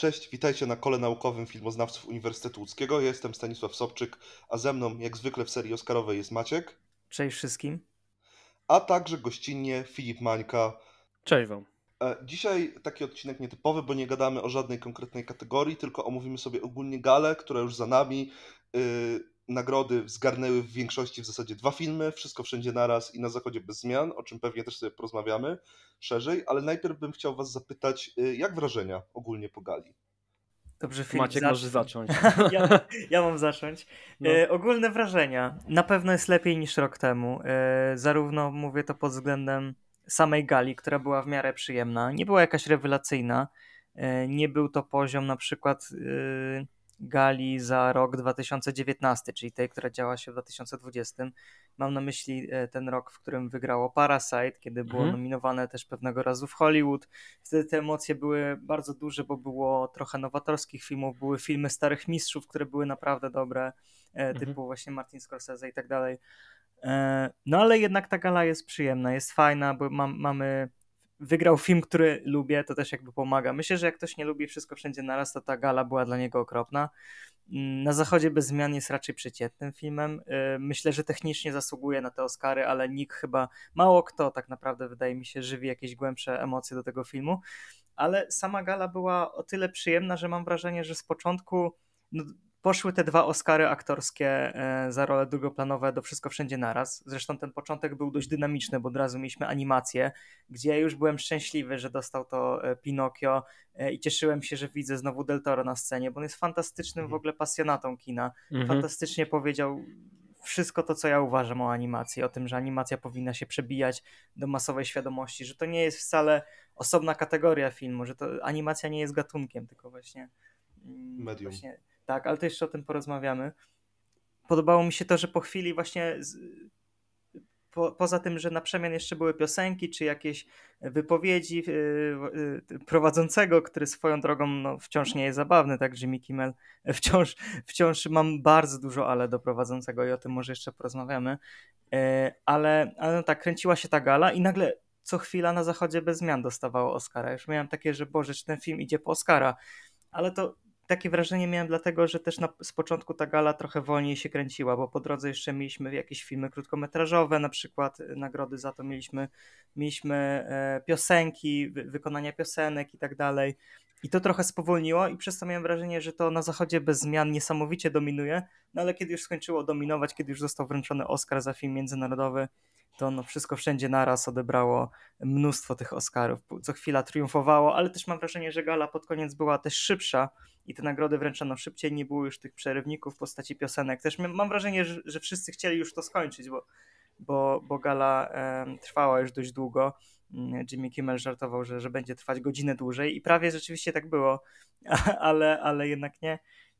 Cześć, witajcie na kole naukowym filmoznawców Uniwersytetu Łódzkiego. Ja jestem Stanisław Sobczyk, a ze mną, jak zwykle w serii Oscarowej, jest Maciek. Cześć wszystkim. A także gościnnie Filip Mańka. Cześć wam. E, dzisiaj taki odcinek nietypowy, bo nie gadamy o żadnej konkretnej kategorii, tylko omówimy sobie ogólnie galę, która już za nami. Y, nagrody zgarnęły w większości w zasadzie dwa filmy, Wszystko Wszędzie Naraz i Na Zachodzie Bez Zmian, o czym pewnie też sobie porozmawiamy szerzej, ale najpierw bym chciał was zapytać, y, jak wrażenia ogólnie po gali? Dobrze, Filip, Maciek zacz... może zacząć. ja, ja, mam zacząć. No. E, ogólne wrażenia. Na pewno jest lepiej niż rok temu. E, zarówno mówię to pod względem samej gali, która była w miarę przyjemna. Nie była jakaś rewelacyjna. E, nie był to poziom na przykład gali za rok 2019, czyli tej, która działa się w 2020. Mam na myśli e, ten rok, w którym wygrało Parasite, kiedy było mhm. nominowane też pewnego razu w Hollywood. Wtedy te emocje były bardzo duże, bo było trochę nowatorskich filmów, były filmy starych mistrzów, które były naprawdę dobre, e, mhm. typu mhm. właśnie Martin Scorsese i tak dalej. E, no ale jednak ta gala jest przyjemna, jest fajna, bo mam, mamy wygrał film, który lubię, to też jakby pomaga. Myślę, że jak ktoś nie lubi wszystko wszędzie naraz, to ta gala była dla niego okropna. Mm, na Zachodzie bez zmian jest raczej przeciętnym filmem. Y, myślę, że technicznie zasługuje na te Oscary, ale nikt chyba, mało kto tak naprawdę wydaje mi się żywi jakieś głębsze emocje do tego filmu. Ale sama gala była o tyle przyjemna, że mam wrażenie, że z początku no, poszły te dwa Oscary aktorskie e, za role drugoplanowe do Wszystko Wszędzie Naraz. Zresztą ten początek był dość dynamiczny, bo od razu mieliśmy animację, gdzie ja już byłem szczęśliwy, że dostał to e, Pinokio e, i cieszyłem się, że widzę znowu Del Toro na scenie, bo on jest fantastycznym w mhm. ogóle pasjonatą kina. Mhm. Fantastycznie powiedział wszystko to, co ja uważam o animacji, o tym, że animacja powinna się przebijać do masowej świadomości, że to nie jest wcale osobna kategoria filmu, że to animacja nie jest gatunkiem, tylko właśnie mm, medium. Właśnie tak, ale to jeszcze o tym porozmawiamy. Podobało mi się to, że po chwili właśnie z, po, poza tym, że na przemian jeszcze były piosenki czy jakieś wypowiedzi yy, yy, prowadzącego, który swoją drogą no, wciąż nie jest zabawny, tak Jimmy Kimmel, wciąż, wciąż mam bardzo dużo ale do prowadzącego i o tym może jeszcze porozmawiamy, yy, ale, ale no tak, kręciła się ta gala i nagle co chwila na zachodzie bez zmian dostawało Oscara. Już miałem takie, że Boże, czy ten film idzie po Oscara, ale to takie wrażenie miałem dlatego, że też na, z początku ta gala trochę wolniej się kręciła, bo po drodze jeszcze mieliśmy jakieś filmy krótkometrażowe, na przykład y, nagrody za to mieliśmy, mieliśmy e, piosenki, wykonania piosenek i tak dalej. I to trochę spowolniło i przez to miałem wrażenie, że to na zachodzie bez zmian niesamowicie dominuje, no ale kiedy już skończyło dominować, kiedy już został wręczony Oscar za film międzynarodowy, to no wszystko wszędzie naraz odebrało mnóstwo tych Oscarów. Co chwila triumfowało, ale też mam wrażenie, że gala pod koniec była też szybsza i te nagrody wręczano szybciej, nie było już tych przerywników w postaci piosenek. Też mam wrażenie, że, że wszyscy chcieli już to skończyć, bo, bo, bo gala e, trwała już dość długo Jimmy Kimmel żartował, że, że będzie trwać godzinę dłużej i prawie rzeczywiście tak było, ale, ale jednak nie.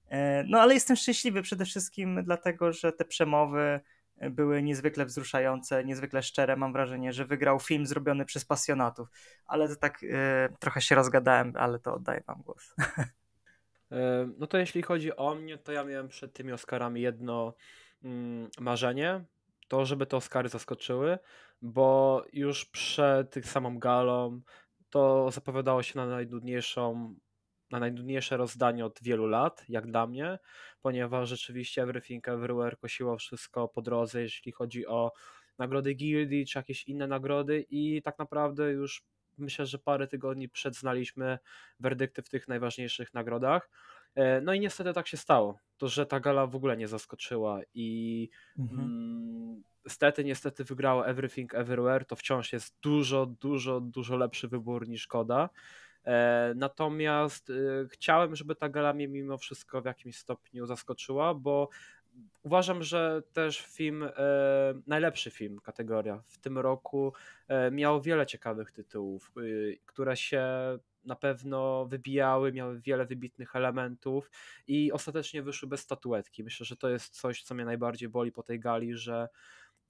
E, no ale jestem szczęśliwy przede wszystkim dlatego, że te przemowy były niezwykle wzruszające, niezwykle szczere. Mam wrażenie, że wygrał film zrobiony przez pasjonatów, ale to tak e, trochę się rozgadałem, ale to oddaję wam głos. E, no to jeśli chodzi o mnie, to ja miałem przed tymi Oscarami jedno mm, marzenie, to żeby te Oscary zaskoczyły bo już przed tych samą galą to zapowiadało się na najnudniejszą na najnudniejsze rozdanie od wielu lat, jak dla mnie, ponieważ rzeczywiście Everything Everywhere kosiło wszystko po drodze, jeśli chodzi o nagrody gildii czy jakieś inne nagrody i tak naprawdę już myślę, że parę tygodni przed znaliśmy werdykty w tych najważniejszych nagrodach. E, no i niestety tak się stało. To, że ta gala w ogóle nie zaskoczyła i mhm. Mm, stety, niestety wygrało Everything Everywhere, to wciąż jest dużo, dużo, dużo lepszy wybór niż Koda. E, natomiast e, chciałem, żeby ta gala mnie mimo wszystko w jakimś stopniu zaskoczyła, bo uważam, że też film, najlepszy film kategoria w tym roku miał wiele ciekawych tytułów, y, które się na pewno wybijały, miały wiele wybitnych elementów i ostatecznie wyszły bez statuetki. Myślę, że to jest coś, co mnie najbardziej boli po tej gali, że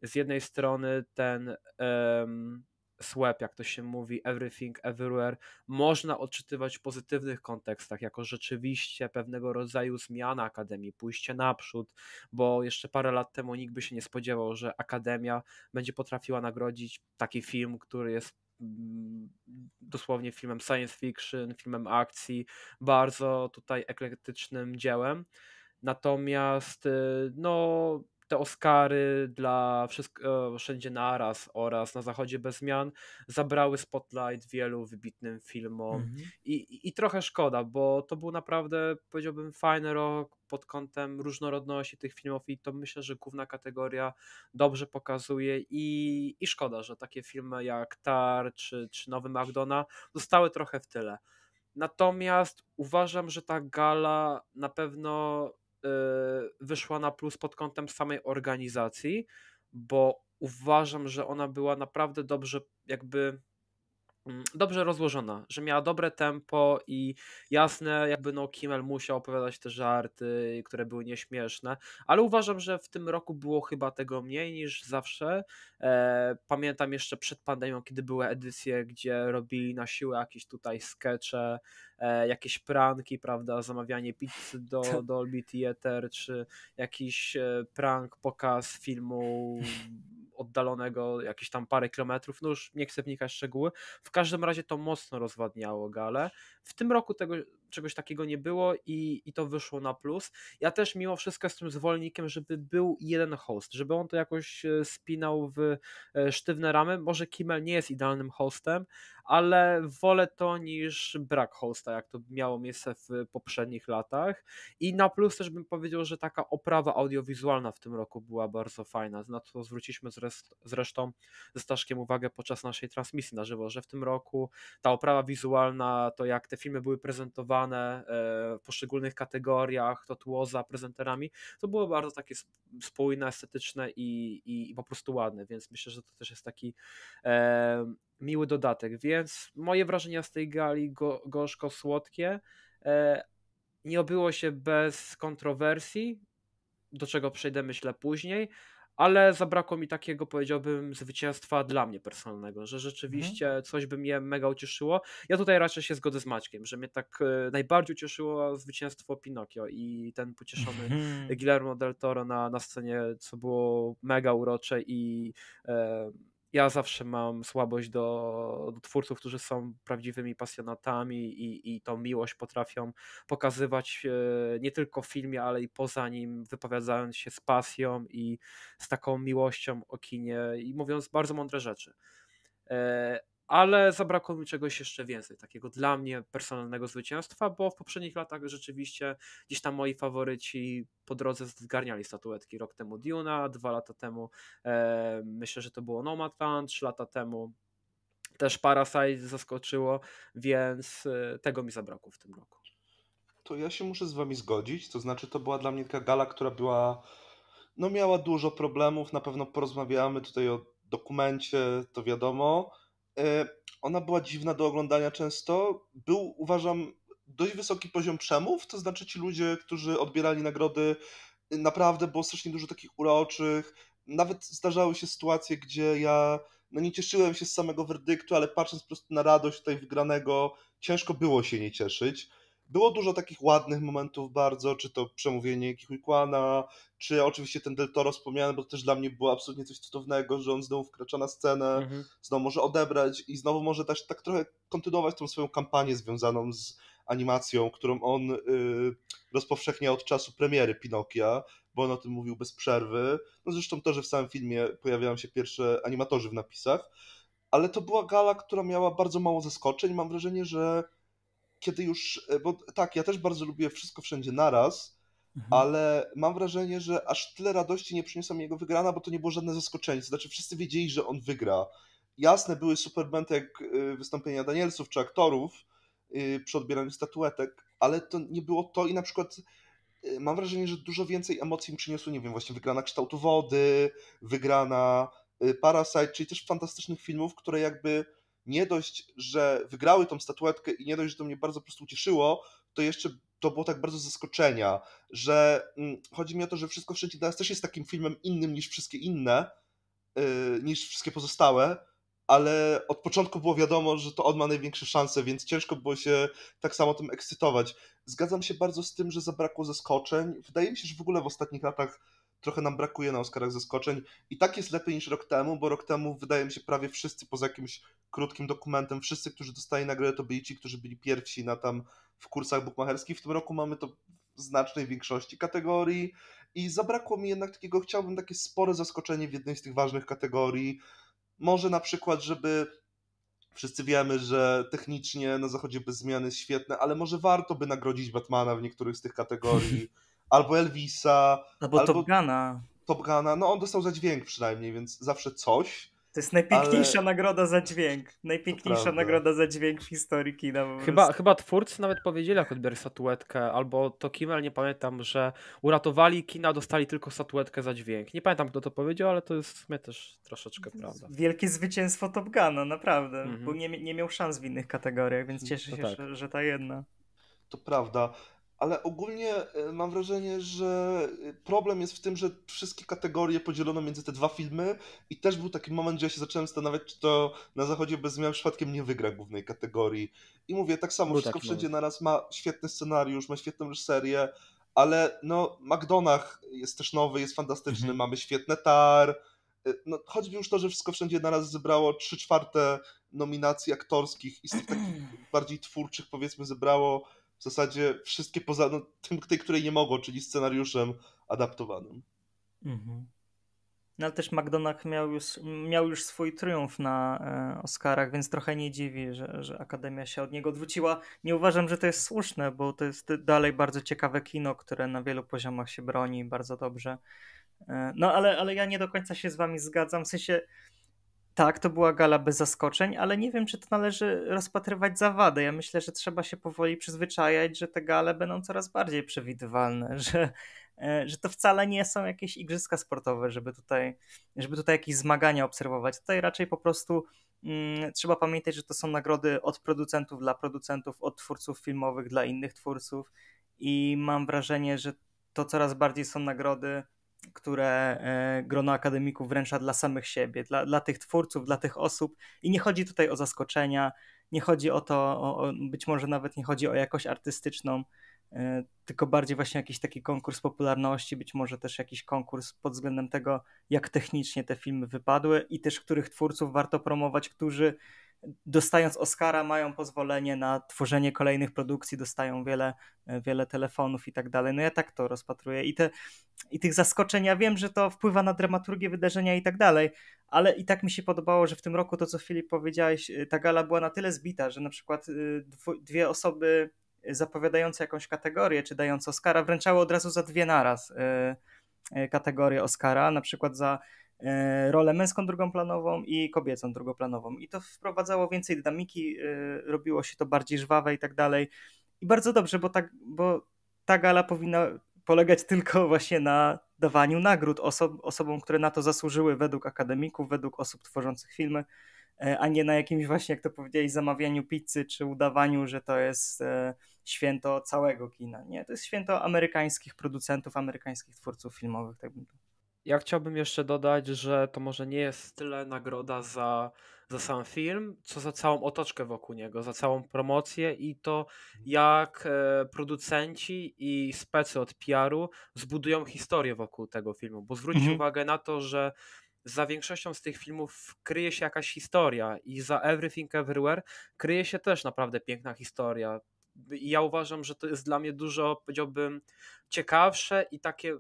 z jednej strony ten um, słep, jak to się mówi, everything, everywhere, można odczytywać w pozytywnych kontekstach, jako rzeczywiście pewnego rodzaju zmiana Akademii, pójście naprzód, bo jeszcze parę lat temu nikt by się nie spodziewał, że Akademia będzie potrafiła nagrodzić taki film, który jest Mm, dosłownie filmem science fiction, filmem akcji, bardzo tutaj eklektycznym dziełem. Natomiast y, no, te Oscary dla wszystko, wszędzie naraz oraz na zachodzie bez zmian zabrały spotlight wielu wybitnym filmom. Mm -hmm. I, I trochę szkoda, bo to był naprawdę, powiedziałbym, fajny rok, pod kątem różnorodności tych filmów i to myślę, że główna kategoria dobrze pokazuje i, i szkoda, że takie filmy jak Tar czy, czy Nowy Magdona zostały trochę w tyle. Natomiast uważam, że ta gala na pewno e, wyszła na plus pod kątem samej organizacji, bo uważam, że ona była naprawdę dobrze jakby Mm, dobrze rozłożona, że miała dobre tempo i jasne, jakby no Kimmel musiał opowiadać te żarty, które były nieśmieszne, ale uważam, że w tym roku było chyba tego mniej niż zawsze. E, pamiętam jeszcze przed pandemią, kiedy były edycje, gdzie robili na siłę jakieś tutaj skecze, e, jakieś pranki, prawda, zamawianie pizzy do Dolby Theater, czy jakiś e, prank, pokaz filmu oddalonego jakieś tam parę kilometrów, no już nie chcę wnikać w szczegóły. W w każdym razie to mocno rozwadniało galę. W tym roku tego czegoś takiego nie było i, i to wyszło na plus. Ja też mimo wszystko jestem zwolennikiem, żeby był jeden host, żeby on to jakoś e, spinał w e, sztywne ramy. Może Kimmel nie jest idealnym hostem, ale wolę to niż brak hosta, jak to miało miejsce w poprzednich latach. I na plus też bym powiedział, że taka oprawa audiowizualna w tym roku była bardzo fajna. Na to zwróciliśmy zresztą ze Staszkiem uwagę podczas naszej transmisji na żywo, że w tym roku ta oprawa wizualna, to jak te filmy były prezentowane, rozgrywane e, w poszczególnych kategoriach, za prezenterami, to było bardzo takie spójne, estetyczne i, i, i po prostu ładne, więc myślę, że to też jest taki e, miły dodatek, więc moje wrażenia z tej gali go, gorzko-słodkie, e, nie obyło się bez kontrowersji, do czego przejdę myślę później, ale zabrakło mi takiego, powiedziałbym, zwycięstwa dla mnie personalnego, że mhm. rzeczywiście mhm. coś by mnie mega ucieszyło. Ja tutaj raczej się zgodzę z Maćkiem, że mnie tak e, najbardziej ucieszyło zwycięstwo Pinokio i ten pocieszony mhm. Guillermo del Toro na, na scenie, co było mega urocze i. E, ja zawsze mam słabość do, do twórców, którzy są prawdziwymi pasjonatami i, i tą miłość potrafią pokazywać e, nie tylko w filmie, ale i poza nim, wypowiadając się z pasją i z taką miłością o kinie i mówiąc bardzo mądre rzeczy. E, ale zabrakło mi czegoś jeszcze więcej, takiego dla mnie personalnego zwycięstwa, bo w poprzednich latach rzeczywiście gdzieś tam moi faworyci po drodze zgarniali statuetki. Rok temu Duna, dwa lata temu e, myślę, że to było Nomadland, trzy lata temu też Parasite zaskoczyło, więc e, tego mi zabrakło w tym roku. To ja się muszę z wami zgodzić, to znaczy to była dla mnie taka gala, która była, no miała dużo problemów, na pewno porozmawiamy tutaj o dokumencie, to wiadomo, E, ona była dziwna do oglądania często. Był, uważam, dość wysoki poziom przemów, to znaczy ci ludzie, którzy odbierali nagrody, naprawdę było strasznie dużo takich uroczych. Nawet zdarzały się sytuacje, gdzie ja no nie cieszyłem się z samego werdyktu, ale patrząc po prostu na radość tutaj wygranego, ciężko było się nie cieszyć. Było dużo takich ładnych momentów bardzo, czy to przemówienie Kihukwana, czy oczywiście ten Del Toro wspomniany, bo to też dla mnie było absolutnie coś cudownego, że on znowu wkracza na scenę, mhm. znowu może odebrać i znowu może też tak trochę kontynuować tą swoją kampanię związaną z animacją, którą on y, rozpowszechnia od czasu premiery Pinokia, bo on o tym mówił bez przerwy. No zresztą to, że w samym filmie pojawiają się pierwsze animatorzy w napisach, ale to była gala, która miała bardzo mało zaskoczeń. Mam wrażenie, że kiedy już, e, bo tak, ja też bardzo lubię wszystko wszędzie naraz, mhm. ale mam wrażenie, że aż tyle radości nie przyniosła mi jego wygrana, bo to nie było żadne zaskoczenie. znaczy, wszyscy wiedzieli, że on wygra. Jasne były jak e, wystąpienia Danielsów czy aktorów e, przy odbieraniu statuetek, ale to nie było to i na przykład mam wrażenie, że dużo więcej emocji mi przyniosło, nie wiem, właśnie wygrana kształtu wody, wygrana Parasite, czyli też fantastycznych filmów, które jakby nie dość, że wygrały tą statuetkę i nie dość, że to mnie bardzo po prostu ucieszyło, to jeszcze to było tak bardzo zaskoczenia, że mm, chodzi mi o to, że Wszystko Wszędzie Teraz też jest takim filmem innym niż wszystkie inne, yy, niż wszystkie pozostałe, ale od początku było wiadomo, że to on ma największe szanse, więc ciężko było się tak samo tym ekscytować. Zgadzam się bardzo z tym, że zabrakło zaskoczeń. Wydaje mi się, że w ogóle w ostatnich latach trochę nam brakuje na Oscarach zaskoczeń i tak jest lepiej niż rok temu, bo rok temu wydaje mi się prawie wszyscy poza jakimś krótkim dokumentem, wszyscy, którzy dostali nagrodę to byli ci, którzy byli pierwsi na tam w kursach bukmacherskich. W tym roku mamy to w znacznej większości kategorii i zabrakło mi jednak takiego, chciałbym takie spore zaskoczenie w jednej z tych ważnych kategorii. Może na przykład, żeby Wszyscy wiemy, że technicznie na zachodzie bez zmiany jest świetne, ale może warto by nagrodzić Batmana w niektórych z tych kategorii. albo Elvisa, no albo, albo Top Gana. Top no on dostał za dźwięk przynajmniej, więc zawsze coś. To jest najpiękniejsza ale... nagroda za dźwięk. Najpiękniejsza nagroda za dźwięk w historii kina. Chyba, chyba twórcy nawet powiedzieli, jak odbierać statuetkę, albo to Kimmel, nie pamiętam, że uratowali kina, dostali tylko statuetkę za dźwięk. Nie pamiętam, kto to powiedział, ale to jest w sumie też troszeczkę prawda. Wielkie zwycięstwo Top Gana, naprawdę, mhm. bo nie, nie miał szans w innych kategoriach, więc no cieszę się, tak. że, że ta jedna. To prawda ale ogólnie e, mam wrażenie, że e, problem jest w tym, że wszystkie kategorie podzielono między te dwa filmy i też był taki moment, gdzie ja się zacząłem zastanawiać, czy to na zachodzie bez zmian przypadkiem nie wygra głównej kategorii. I mówię, tak samo, wszystko tak, wszędzie naraz ma świetny scenariusz, ma świetną serię, ale no McDonagh jest też nowy, jest fantastyczny, mhm. mamy świetne tar, e, no, choćby już to, że wszystko wszędzie naraz zebrało 3 czwarte nominacji aktorskich i z tych takich bardziej twórczych powiedzmy zebrało w zasadzie wszystkie poza no, tym, tej, której nie mogło, czyli scenariuszem adaptowanym. Mhm. No ale też McDonagh miał już, miał już swój triumf na e, Oscarach, więc trochę nie dziwi, że, że Akademia się od niego odwróciła. Nie uważam, że to jest słuszne, bo to jest dalej bardzo ciekawe kino, które na wielu poziomach się broni bardzo dobrze. E, no ale, ale ja nie do końca się z wami zgadzam, w sensie tak, to była gala bez zaskoczeń, ale nie wiem, czy to należy rozpatrywać za wadę. Ja myślę, że trzeba się powoli przyzwyczajać, że te gale będą coraz bardziej przewidywalne, że, e, że to wcale nie są jakieś igrzyska sportowe, żeby tutaj, żeby tutaj jakieś zmagania obserwować. Tutaj raczej po prostu mm, trzeba pamiętać, że to są nagrody od producentów dla producentów, od twórców filmowych dla innych twórców i mam wrażenie, że to coraz bardziej są nagrody które e, grono akademików wręcza dla samych siebie, dla, dla tych twórców, dla tych osób. I nie chodzi tutaj o zaskoczenia, nie chodzi o to, o, o, być może nawet nie chodzi o jakość artystyczną, e, tylko bardziej właśnie jakiś taki konkurs popularności, być może też jakiś konkurs pod względem tego, jak technicznie te filmy wypadły i też których twórców warto promować, którzy dostając Oscara mają pozwolenie na tworzenie kolejnych produkcji, dostają wiele, e, wiele telefonów i tak dalej. No ja tak to rozpatruję i, te, i tych zaskoczeń, ja wiem, że to wpływa na dramaturgię wydarzenia i tak dalej, ale i tak mi się podobało, że w tym roku to, co Filip powiedziałeś, e, ta gala była na tyle zbita, że na przykład e, dwie osoby zapowiadające jakąś kategorię, czy dające Oscara, wręczały od razu za dwie naraz kategorię Oscara, na przykład za E, rolę męską drugoplanową i kobiecą drugoplanową. I to wprowadzało więcej dynamiki, e, robiło się to bardziej żwawe i tak dalej. I bardzo dobrze, bo, tak, bo ta gala powinna polegać tylko właśnie na dawaniu nagród osob, osobom, które na to zasłużyły według akademików, według osób tworzących filmy, e, a nie na jakimś właśnie, jak to powiedzieli, zamawianiu pizzy czy udawaniu, że to jest święto całego kina. Nie, to jest święto amerykańskich producentów, amerykańskich twórców filmowych, tak bym to ja chciałbym jeszcze dodać, że to może nie jest tyle nagroda za, za sam film, co za całą otoczkę wokół niego, za całą promocję i to, jak e, producenci i specy od PR-u zbudują historię wokół tego filmu. Bo zwróćcie mhm. uwagę na to, że za większością z tych filmów kryje się jakaś historia i za Everything Everywhere kryje się też naprawdę piękna historia. I ja uważam, że to jest dla mnie dużo, powiedziałbym, ciekawsze i takie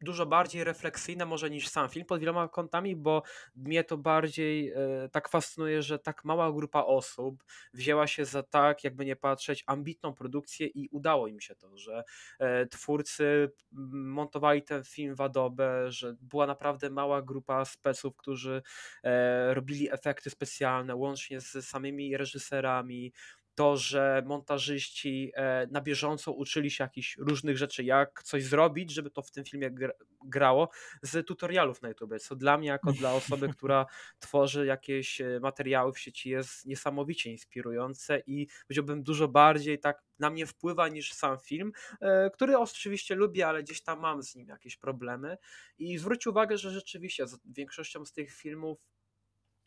dużo bardziej refleksyjna może niż sam film pod wieloma kątami, bo mnie to bardziej e, tak fascynuje, że tak mała grupa osób wzięła się za tak, jakby nie patrzeć, ambitną produkcję i udało im się to, że e, twórcy mm, montowali ten film w Adobe, że była naprawdę mała grupa speców, którzy e, robili efekty specjalne łącznie z samymi reżyserami, to, że montażyści e, na bieżąco uczyli się jakichś różnych rzeczy, jak coś zrobić, żeby to w tym filmie grało, z tutorialów na YouTube, co dla mnie, jako dla osoby, która tworzy jakieś e, materiały w sieci, jest niesamowicie inspirujące i powiedziałbym dużo bardziej tak na mnie wpływa niż sam film, e, który oczywiście lubię, ale gdzieś tam mam z nim jakieś problemy. I zwróć uwagę, że rzeczywiście z większością z tych filmów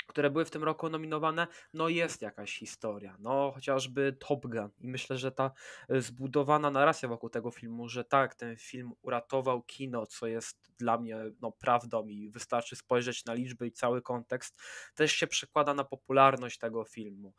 które były w tym roku nominowane, no jest jakaś historia, no chociażby Top Gun i myślę, że ta e, zbudowana narracja wokół tego filmu, że tak, ten film uratował kino, co jest dla mnie no, prawdą i wystarczy spojrzeć na liczby i cały kontekst, też się przekłada na popularność tego filmu.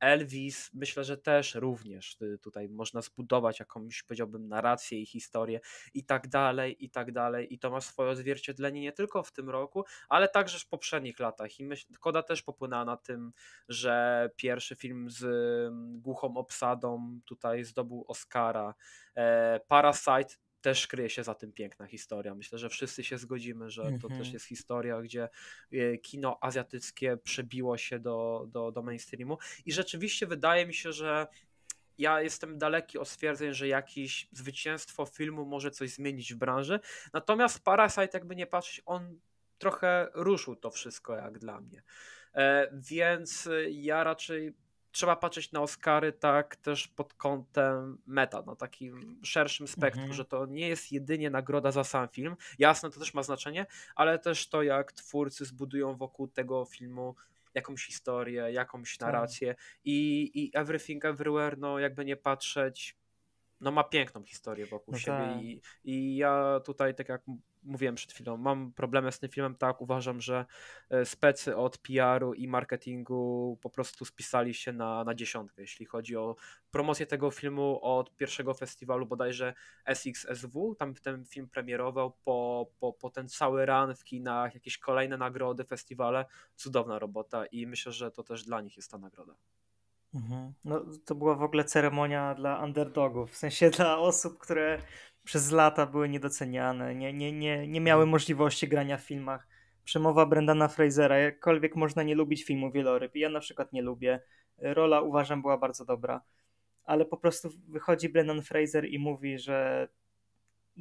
Elvis myślę, że też również e, tutaj można zbudować jakąś powiedziałbym narrację i historię i tak dalej, i tak dalej i to ma swoje odzwierciedlenie nie tylko w tym roku, ale także w poprzednich latach i myślę, myśl, Koda też popłynęła na tym, że pierwszy film z mm, głuchą obsadą tutaj zdobył Oscara. E, Parasite też kryje się za tym piękna historia. Myślę, że wszyscy się zgodzimy, że to mm-hmm. też jest historia, gdzie e, kino azjatyckie przebiło się do, do, do mainstreamu. I rzeczywiście wydaje mi się, że ja jestem daleki od stwierdzeń, że jakieś zwycięstwo filmu może coś zmienić w branży. Natomiast Parasite, jakby nie patrzeć, on trochę ruszył to wszystko jak dla mnie. E, więc y, ja raczej trzeba patrzeć na Oscary tak też pod kątem meta, na takim szerszym spektrum, mhm. że to nie jest jedynie nagroda za sam film. Jasne, to też ma znaczenie, ale też to, jak twórcy zbudują wokół tego filmu jakąś historię, jakąś tak. narrację i, i Everything Everywhere, no jakby nie patrzeć, no ma piękną historię wokół no siebie tak. i, i ja tutaj tak jak mówiłem przed chwilą, mam problemy z tym filmem, tak, uważam, że e, specy od PR-u i marketingu po prostu spisali się na, na dziesiątkę, jeśli chodzi o promocję tego filmu od pierwszego festiwalu bodajże SXSW, tam ten film premierował po, po, po ten cały run w kinach, jakieś kolejne nagrody, festiwale, cudowna robota i myślę, że to też dla nich jest ta nagroda. Mhm. No, to była w ogóle ceremonia dla underdogów, w sensie dla osób, które przez lata były niedoceniane, nie, nie, nie, nie miały mhm. możliwości grania w filmach. Przemowa Brendana Frasera, jakkolwiek można nie lubić filmu wieloryb, ja na przykład nie lubię, rola uważam była bardzo dobra, ale po prostu wychodzi Brendan Fraser i mówi, że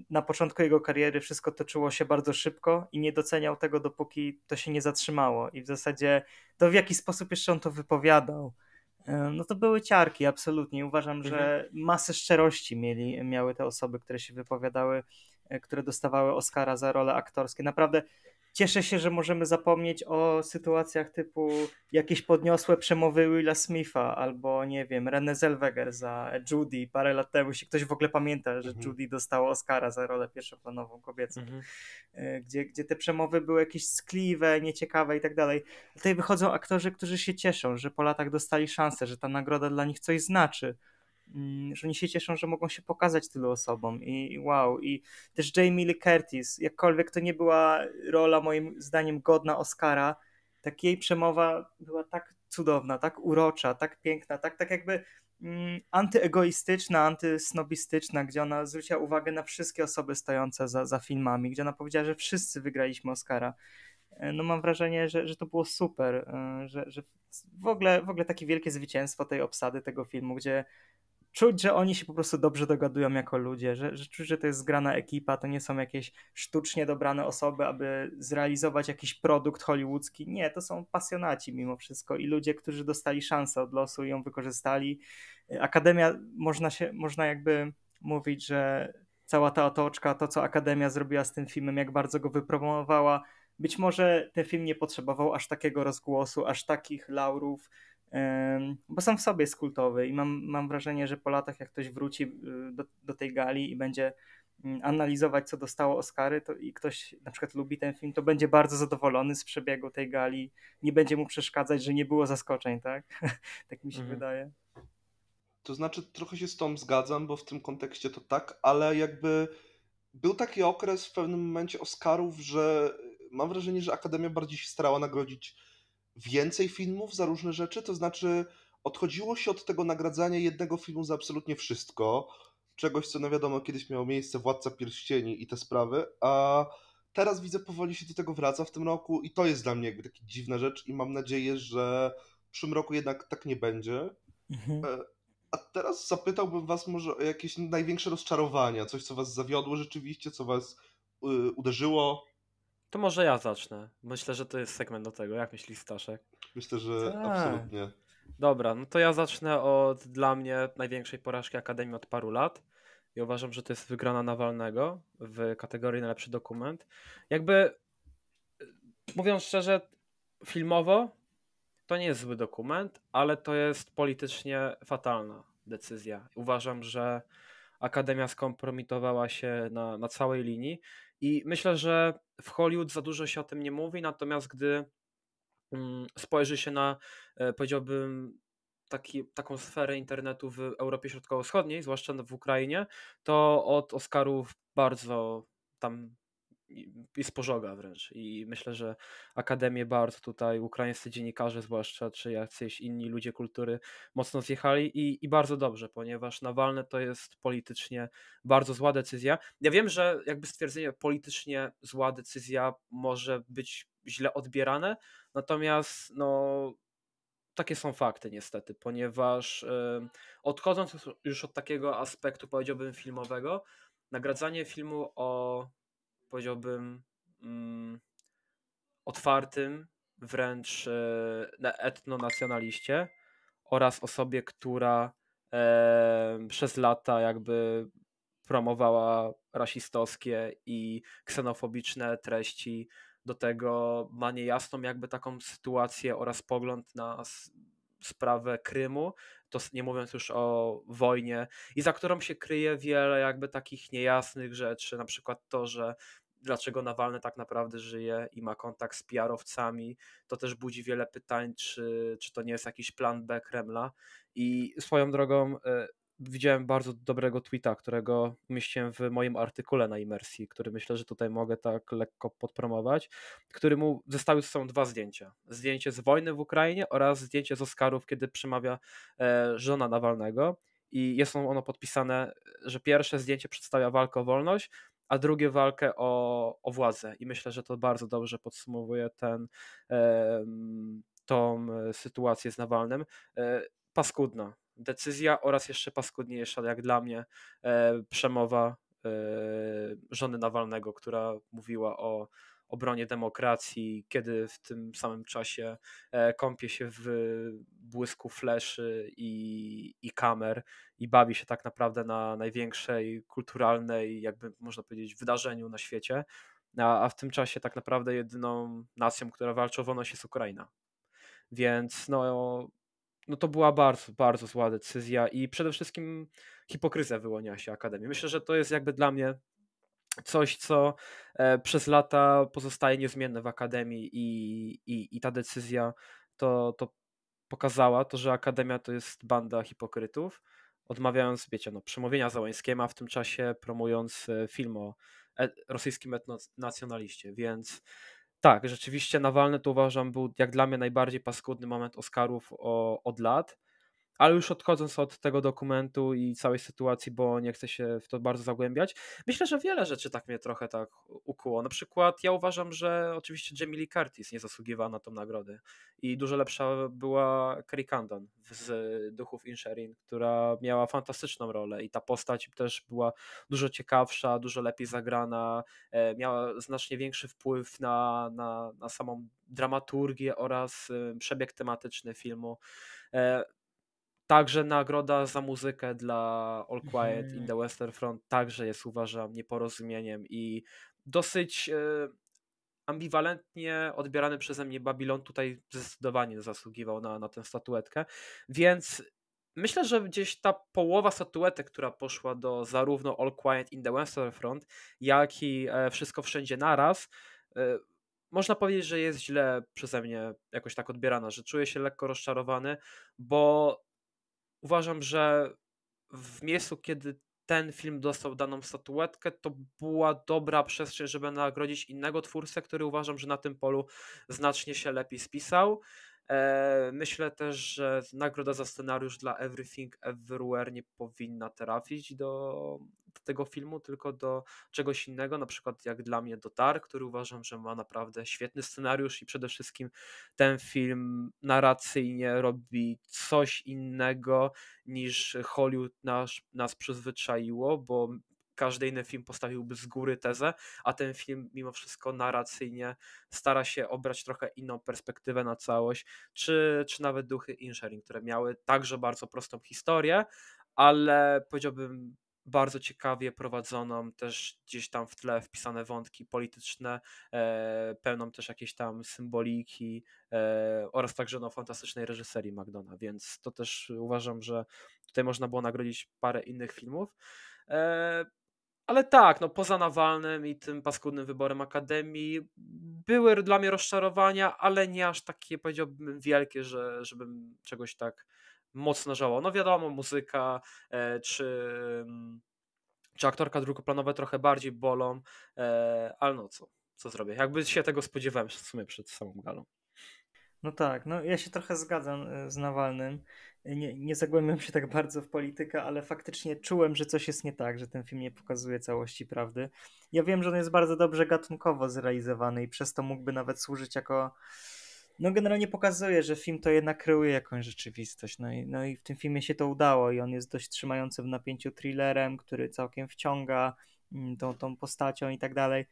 na początku jego kariery wszystko toczyło się bardzo szybko i nie doceniał tego, dopóki to się nie zatrzymało. I w zasadzie to w jaki sposób jeszcze on to wypowiadał, E, no to były ciarki, absolutnie. Uważam, że mhm. masę szczerości mieli, miały te osoby, które się wypowiadały, e, które dostawały Oscara za role aktorskie. Naprawdę Cieszę się, że możemy zapomnieć o sytuacjach typu jakieś podniosłe przemowy Willa Smitha albo, nie wiem, René Zellweger za Judy parę lat temu, jeśli ktoś w ogóle pamięta, że mhm. Judy dostała Oscara za rolę pierwszoplanową kobiecą, mhm. E, gdzie, gdzie te przemowy były jakieś skliwe, nieciekawe i tak dalej. Tutaj wychodzą aktorzy, którzy się cieszą, że po latach dostali szansę, że ta nagroda dla nich coś znaczy, Mm, że oni się cieszą, że mogą się pokazać tylu osobom i, wow. I też Jamie Lee Curtis, jakkolwiek to nie była rola moim zdaniem godna Oscara, tak jej przemowa była tak cudowna, tak urocza, tak piękna, tak, tak jakby mm, antyegoistyczna, antysnobistyczna, gdzie ona zwróciła uwagę na wszystkie osoby stojące za, za filmami, gdzie ona powiedziała, że wszyscy wygraliśmy Oscara e, no mam wrażenie, że, że to było super, e, że, że w, ogóle, w ogóle takie wielkie zwycięstwo tej obsady tego filmu, gdzie czuć, że oni się po prostu dobrze dogadują jako ludzie, że, że czuć, że to jest zgrana ekipa, to nie są jakieś sztucznie dobrane osoby, aby zrealizować jakiś produkt hollywoodzki. Nie, to są pasjonaci mimo wszystko i ludzie, którzy dostali szansę od losu i ją wykorzystali. Akademia, można się, można jakby mówić, że cała ta otoczka, to co Akademia zrobiła z tym filmem, jak bardzo go wypromowała, być może ten film nie potrzebował aż takiego rozgłosu, aż takich laurów, bo sam w sobie jest kultowy i mam, mam wrażenie, że po latach jak ktoś wróci y, do, do tej gali i będzie mm, analizować, co dostało Oscary to, i ktoś na przykład lubi ten film, to będzie bardzo zadowolony z przebiegu tej gali. Nie będzie mu przeszkadzać, że nie było zaskoczeń, tak? tak mi się mhm. wydaje. To znaczy, trochę się z tą zgadzam, bo w tym kontekście to tak, ale jakby był taki okres w pewnym momencie Oscarów, że mam wrażenie, że Akademia bardziej się starała nagrodzić więcej filmów za różne rzeczy, to znaczy odchodziło się od tego nagradzania jednego filmu za absolutnie wszystko, czegoś, co na no wiadomo, kiedyś miało miejsce Władca Pierścieni i te sprawy, a teraz widzę powoli się do tego wraca w tym roku i to jest dla mnie jakby taka dziwna rzecz i mam nadzieję, że w przyszłym roku jednak tak nie będzie. Mhm. E, a teraz zapytałbym was może o jakieś największe rozczarowania, coś, co was zawiodło rzeczywiście, co was y, uderzyło, to może ja zacznę. Myślę, że to jest segment do tego. Jak myślisz, Staszek? Myślę, że tak. absolutnie. Dobra, no to ja zacznę od dla mnie największej porażki Akademii od paru lat. I uważam, że to jest wygrana Nawalnego w kategorii najlepszy dokument. Jakby, mówiąc szczerze, filmowo to nie jest zły dokument, ale to jest politycznie fatalna decyzja. Uważam, że Akademia skompromitowała się na, na całej linii i myślę, że w Hollywood za dużo się o tym nie mówi, natomiast gdy mm, spojrzy się na, e, powiedziałbym, taki, taką sferę internetu w Europie Środkowo-Wschodniej, zwłaszcza w Ukrainie, to od Oscarów bardzo tam jest pożoga wręcz i myślę, że akademie bardzo tutaj, ukraińscy dziennikarze zwłaszcza, czy jacyś inni ludzie kultury mocno zjechali i, i bardzo dobrze, ponieważ Nawalne to jest politycznie bardzo zła decyzja. Ja wiem, że jakby stwierdzenie politycznie zła decyzja może być źle odbierane, natomiast no takie są fakty niestety, ponieważ yy, odchodząc już od takiego aspektu powiedziałbym filmowego, nagradzanie filmu o powiedziałbym, mm, otwartym, wręcz e, etnonacjonaliście oraz osobie, która e, przez lata jakby promowała rasistowskie i ksenofobiczne treści. Do tego ma niejasną jakby taką sytuację oraz pogląd na sprawę Krymu, to nie mówiąc już o wojnie, i za którą się kryje wiele jakby takich niejasnych rzeczy, na przykład to, że dlaczego Nawalny tak naprawdę żyje i ma kontakt z PR-owcami, to też budzi wiele pytań, czy, czy to nie jest jakiś plan B Kremla. I swoją drogą e, widziałem bardzo dobrego tweeta, którego umieściłem w moim artykule na imersji, który myślę, że tutaj mogę tak lekko podpromować, który mu zostały są dwa zdjęcia. Zdjęcie z wojny w Ukrainie oraz zdjęcie z Oscarów, kiedy przemawia e, żona Nawalnego i jest ono podpisane, że pierwsze zdjęcie przedstawia walkę o wolność, a drugie walkę o, o władzę. I myślę, że to bardzo dobrze podsumowuje ten, tą e, sytuację z Nawalnym. E, paskudna decyzja oraz jeszcze paskudniejsza, jak dla mnie, e, przemowa żony Nawalnego, która mówiła o obronie demokracji, kiedy w tym samym czasie e, kąpie się w błysku fleszy i, i kamer i bawi się tak naprawdę na największej kulturalnej, jakby można powiedzieć, wydarzeniu na świecie, a, a w tym czasie tak naprawdę jedyną nacją, która walczy o wolność jest Ukraina. Więc no, no to była bardzo, bardzo zła decyzja i przede wszystkim hipokryzja wyłania się Akademii. Myślę, że to jest jakby dla mnie coś, co e, przez lata pozostaje niezmienne w Akademii i, i, i ta decyzja to, to pokazała, to że Akademia to jest banda hipokrytów, odmawiając, wiecie, no, przemówienia Załańskiego, a w tym czasie promując e, film o e, rosyjskim etnonacjonaliście, więc tak, rzeczywiście Nawalny to uważam był jak dla mnie najbardziej paskudny moment Oscarów o, od lat, ale już odchodząc od tego dokumentu i całej sytuacji, bo nie chcę się w to bardzo zagłębiać, myślę, że wiele rzeczy tak mnie trochę tak ukuło. Na przykład ja uważam, że oczywiście Jamie Lee Curtis nie zasługiwała na tą nagrodę i dużo lepsza była Carrie Condon z Duchów Insherin, która miała fantastyczną rolę i ta postać też była dużo ciekawsza, dużo lepiej zagrana, e, miała znacznie większy wpływ na, na, na samą dramaturgię oraz e, przebieg tematyczny filmu. E, Także nagroda za muzykę dla All Quiet mm. in mhm. the Western Front także jest, uważam, nieporozumieniem i dosyć y, ambiwalentnie odbierany przeze mnie Babilon tutaj zdecydowanie zasługiwał na, na tę statuetkę. Więc myślę, że gdzieś ta połowa statuetek, która poszła do zarówno All Quiet in the Western Front, jak i e, Wszystko Wszędzie Naraz, e, można powiedzieć, że jest źle przeze mnie jakoś tak odbierana, że czuję się lekko rozczarowany, bo uważam, że w miejscu, kiedy ten film dostał daną statuetkę, to była dobra przestrzeń, żeby nagrodzić innego twórcę, który uważam, że na tym polu znacznie się lepiej spisał. E, myślę też, że nagroda za scenariusz dla Everything Everywhere nie powinna trafić do tego filmu, tylko do czegoś innego, na przykład jak dla mnie do Tar, który uważam, że ma naprawdę świetny scenariusz i przede wszystkim ten film narracyjnie robi coś innego niż Hollywood nas, nas przyzwyczaiło, bo każdy inny film postawiłby z góry tezę, a ten film mimo wszystko narracyjnie stara się obrać trochę inną perspektywę na całość, czy, czy nawet duchy Insharing, które miały także bardzo prostą historię, ale powiedziałbym bardzo ciekawie prowadzoną, też gdzieś tam w tle wpisane wątki polityczne, e, pełną też jakiejś tam symboliki e, oraz także no, fantastycznej reżyserii Magdona, więc to też uważam, że tutaj można było nagrodzić parę innych filmów. E, ale tak, no poza Nawalnym i tym paskudnym wyborem Akademii były dla mnie rozczarowania, ale nie aż takie powiedziałbym wielkie, że, żebym czegoś tak mocno żało. No wiadomo, muzyka e, czy, mm, czy aktorka drugoplanowe trochę bardziej bolą, e, ale no co, co zrobię. Jakby się tego spodziewałem w sumie przed samą galą. No tak, no ja się trochę zgadzam e, z Nawalnym. Nie, nie zagłębiam się tak bardzo w politykę, ale faktycznie czułem, że coś jest nie tak, że ten film nie pokazuje całości prawdy. Ja wiem, że on jest bardzo dobrze gatunkowo zrealizowany i przez to mógłby nawet służyć jako no generalnie pokazuje, że film to jednak kreuje jakąś rzeczywistość. No i, no i w tym filmie się to udało i on jest dość trzymającym w napięciu thrillerem, który całkiem wciąga mm, tą, tą postacią i tak dalej.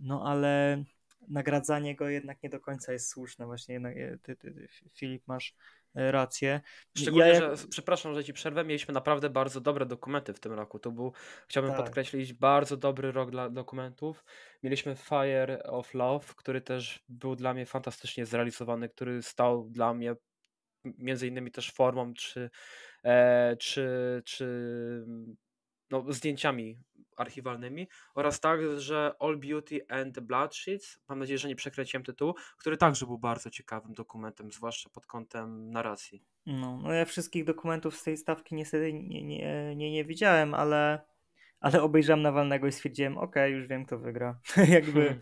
No ale nagradzanie go jednak nie do końca jest słuszne. Właśnie no, ty, ty, ty, Filip, masz E, rację. Szczególnie, ja że, przepraszam, że ci przerwę, mieliśmy naprawdę bardzo dobre dokumenty w tym roku. To był, chciałbym tak. podkreślić, bardzo dobry rok dla dokumentów. Mieliśmy Fire of Love, który też był dla mnie fantastycznie zrealizowany, który stał dla mnie między innymi też formą, czy, e, czy, czy no, zdjęciami archiwalnymi oraz także All Beauty and Sheets, mam nadzieję, że nie przekręciłem tytułu, który także był bardzo ciekawym dokumentem, zwłaszcza pod kątem narracji. No, no ja wszystkich dokumentów z tej stawki niestety nie, nie, nie, nie widziałem, ale, ale obejrzałem Nawalnego i stwierdziłem, okej, okay, już wiem kto wygra. Jakby hmm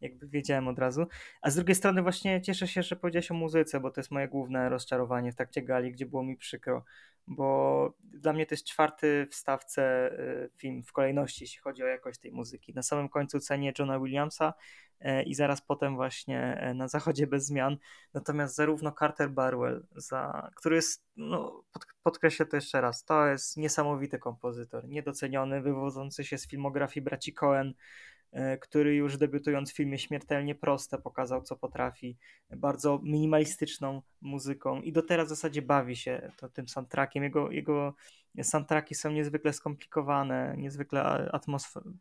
jakby wiedziałem od razu. A z drugiej strony właśnie cieszę się, że powiedziałeś o muzyce, bo to jest moje główne rozczarowanie w trakcie gali, gdzie było mi przykro, bo dla mnie to jest czwarty w stawce y, film w kolejności, jeśli chodzi o jakość tej muzyki. Na samym końcu cenię Johna Williamsa y, i zaraz potem właśnie y, na zachodzie bez zmian. Natomiast zarówno Carter Barwell, za, który jest, no, pod, podkreślę to jeszcze raz, to jest niesamowity kompozytor, niedoceniony, wywodzący się z filmografii braci Cohen, E, który już debiutując w filmie Śmiertelnie Proste pokazał, co potrafi, bardzo minimalistyczną muzyką i do teraz w zasadzie bawi się to tym soundtrackiem. Jego, jego Soundtracki są niezwykle skomplikowane, niezwykle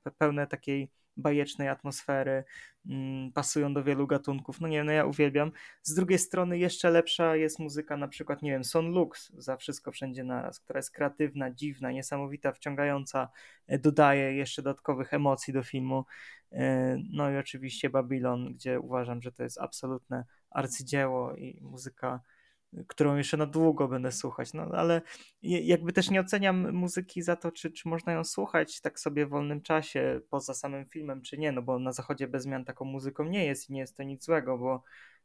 e, pełne takiej bajecznej atmosfery, mm, pasują do wielu gatunków. No nie, no ja uwielbiam. Z drugiej strony jeszcze lepsza jest muzyka na przykład, nie wiem, Son Lux za Wszystko Wszędzie Naraz, która jest kreatywna, dziwna, niesamowita, wciągająca, e, dodaje jeszcze dodatkowych emocji do filmu. E, no i oczywiście Babylon, gdzie uważam, że to jest absolutne arcydzieło i muzyka którą jeszcze na długo będę słuchać, no ale jakby też nie oceniam muzyki za to, czy, czy można ją słuchać tak sobie w wolnym czasie, poza samym filmem, czy nie, no bo na zachodzie bez zmian taką muzyką nie jest i nie jest to nic złego, bo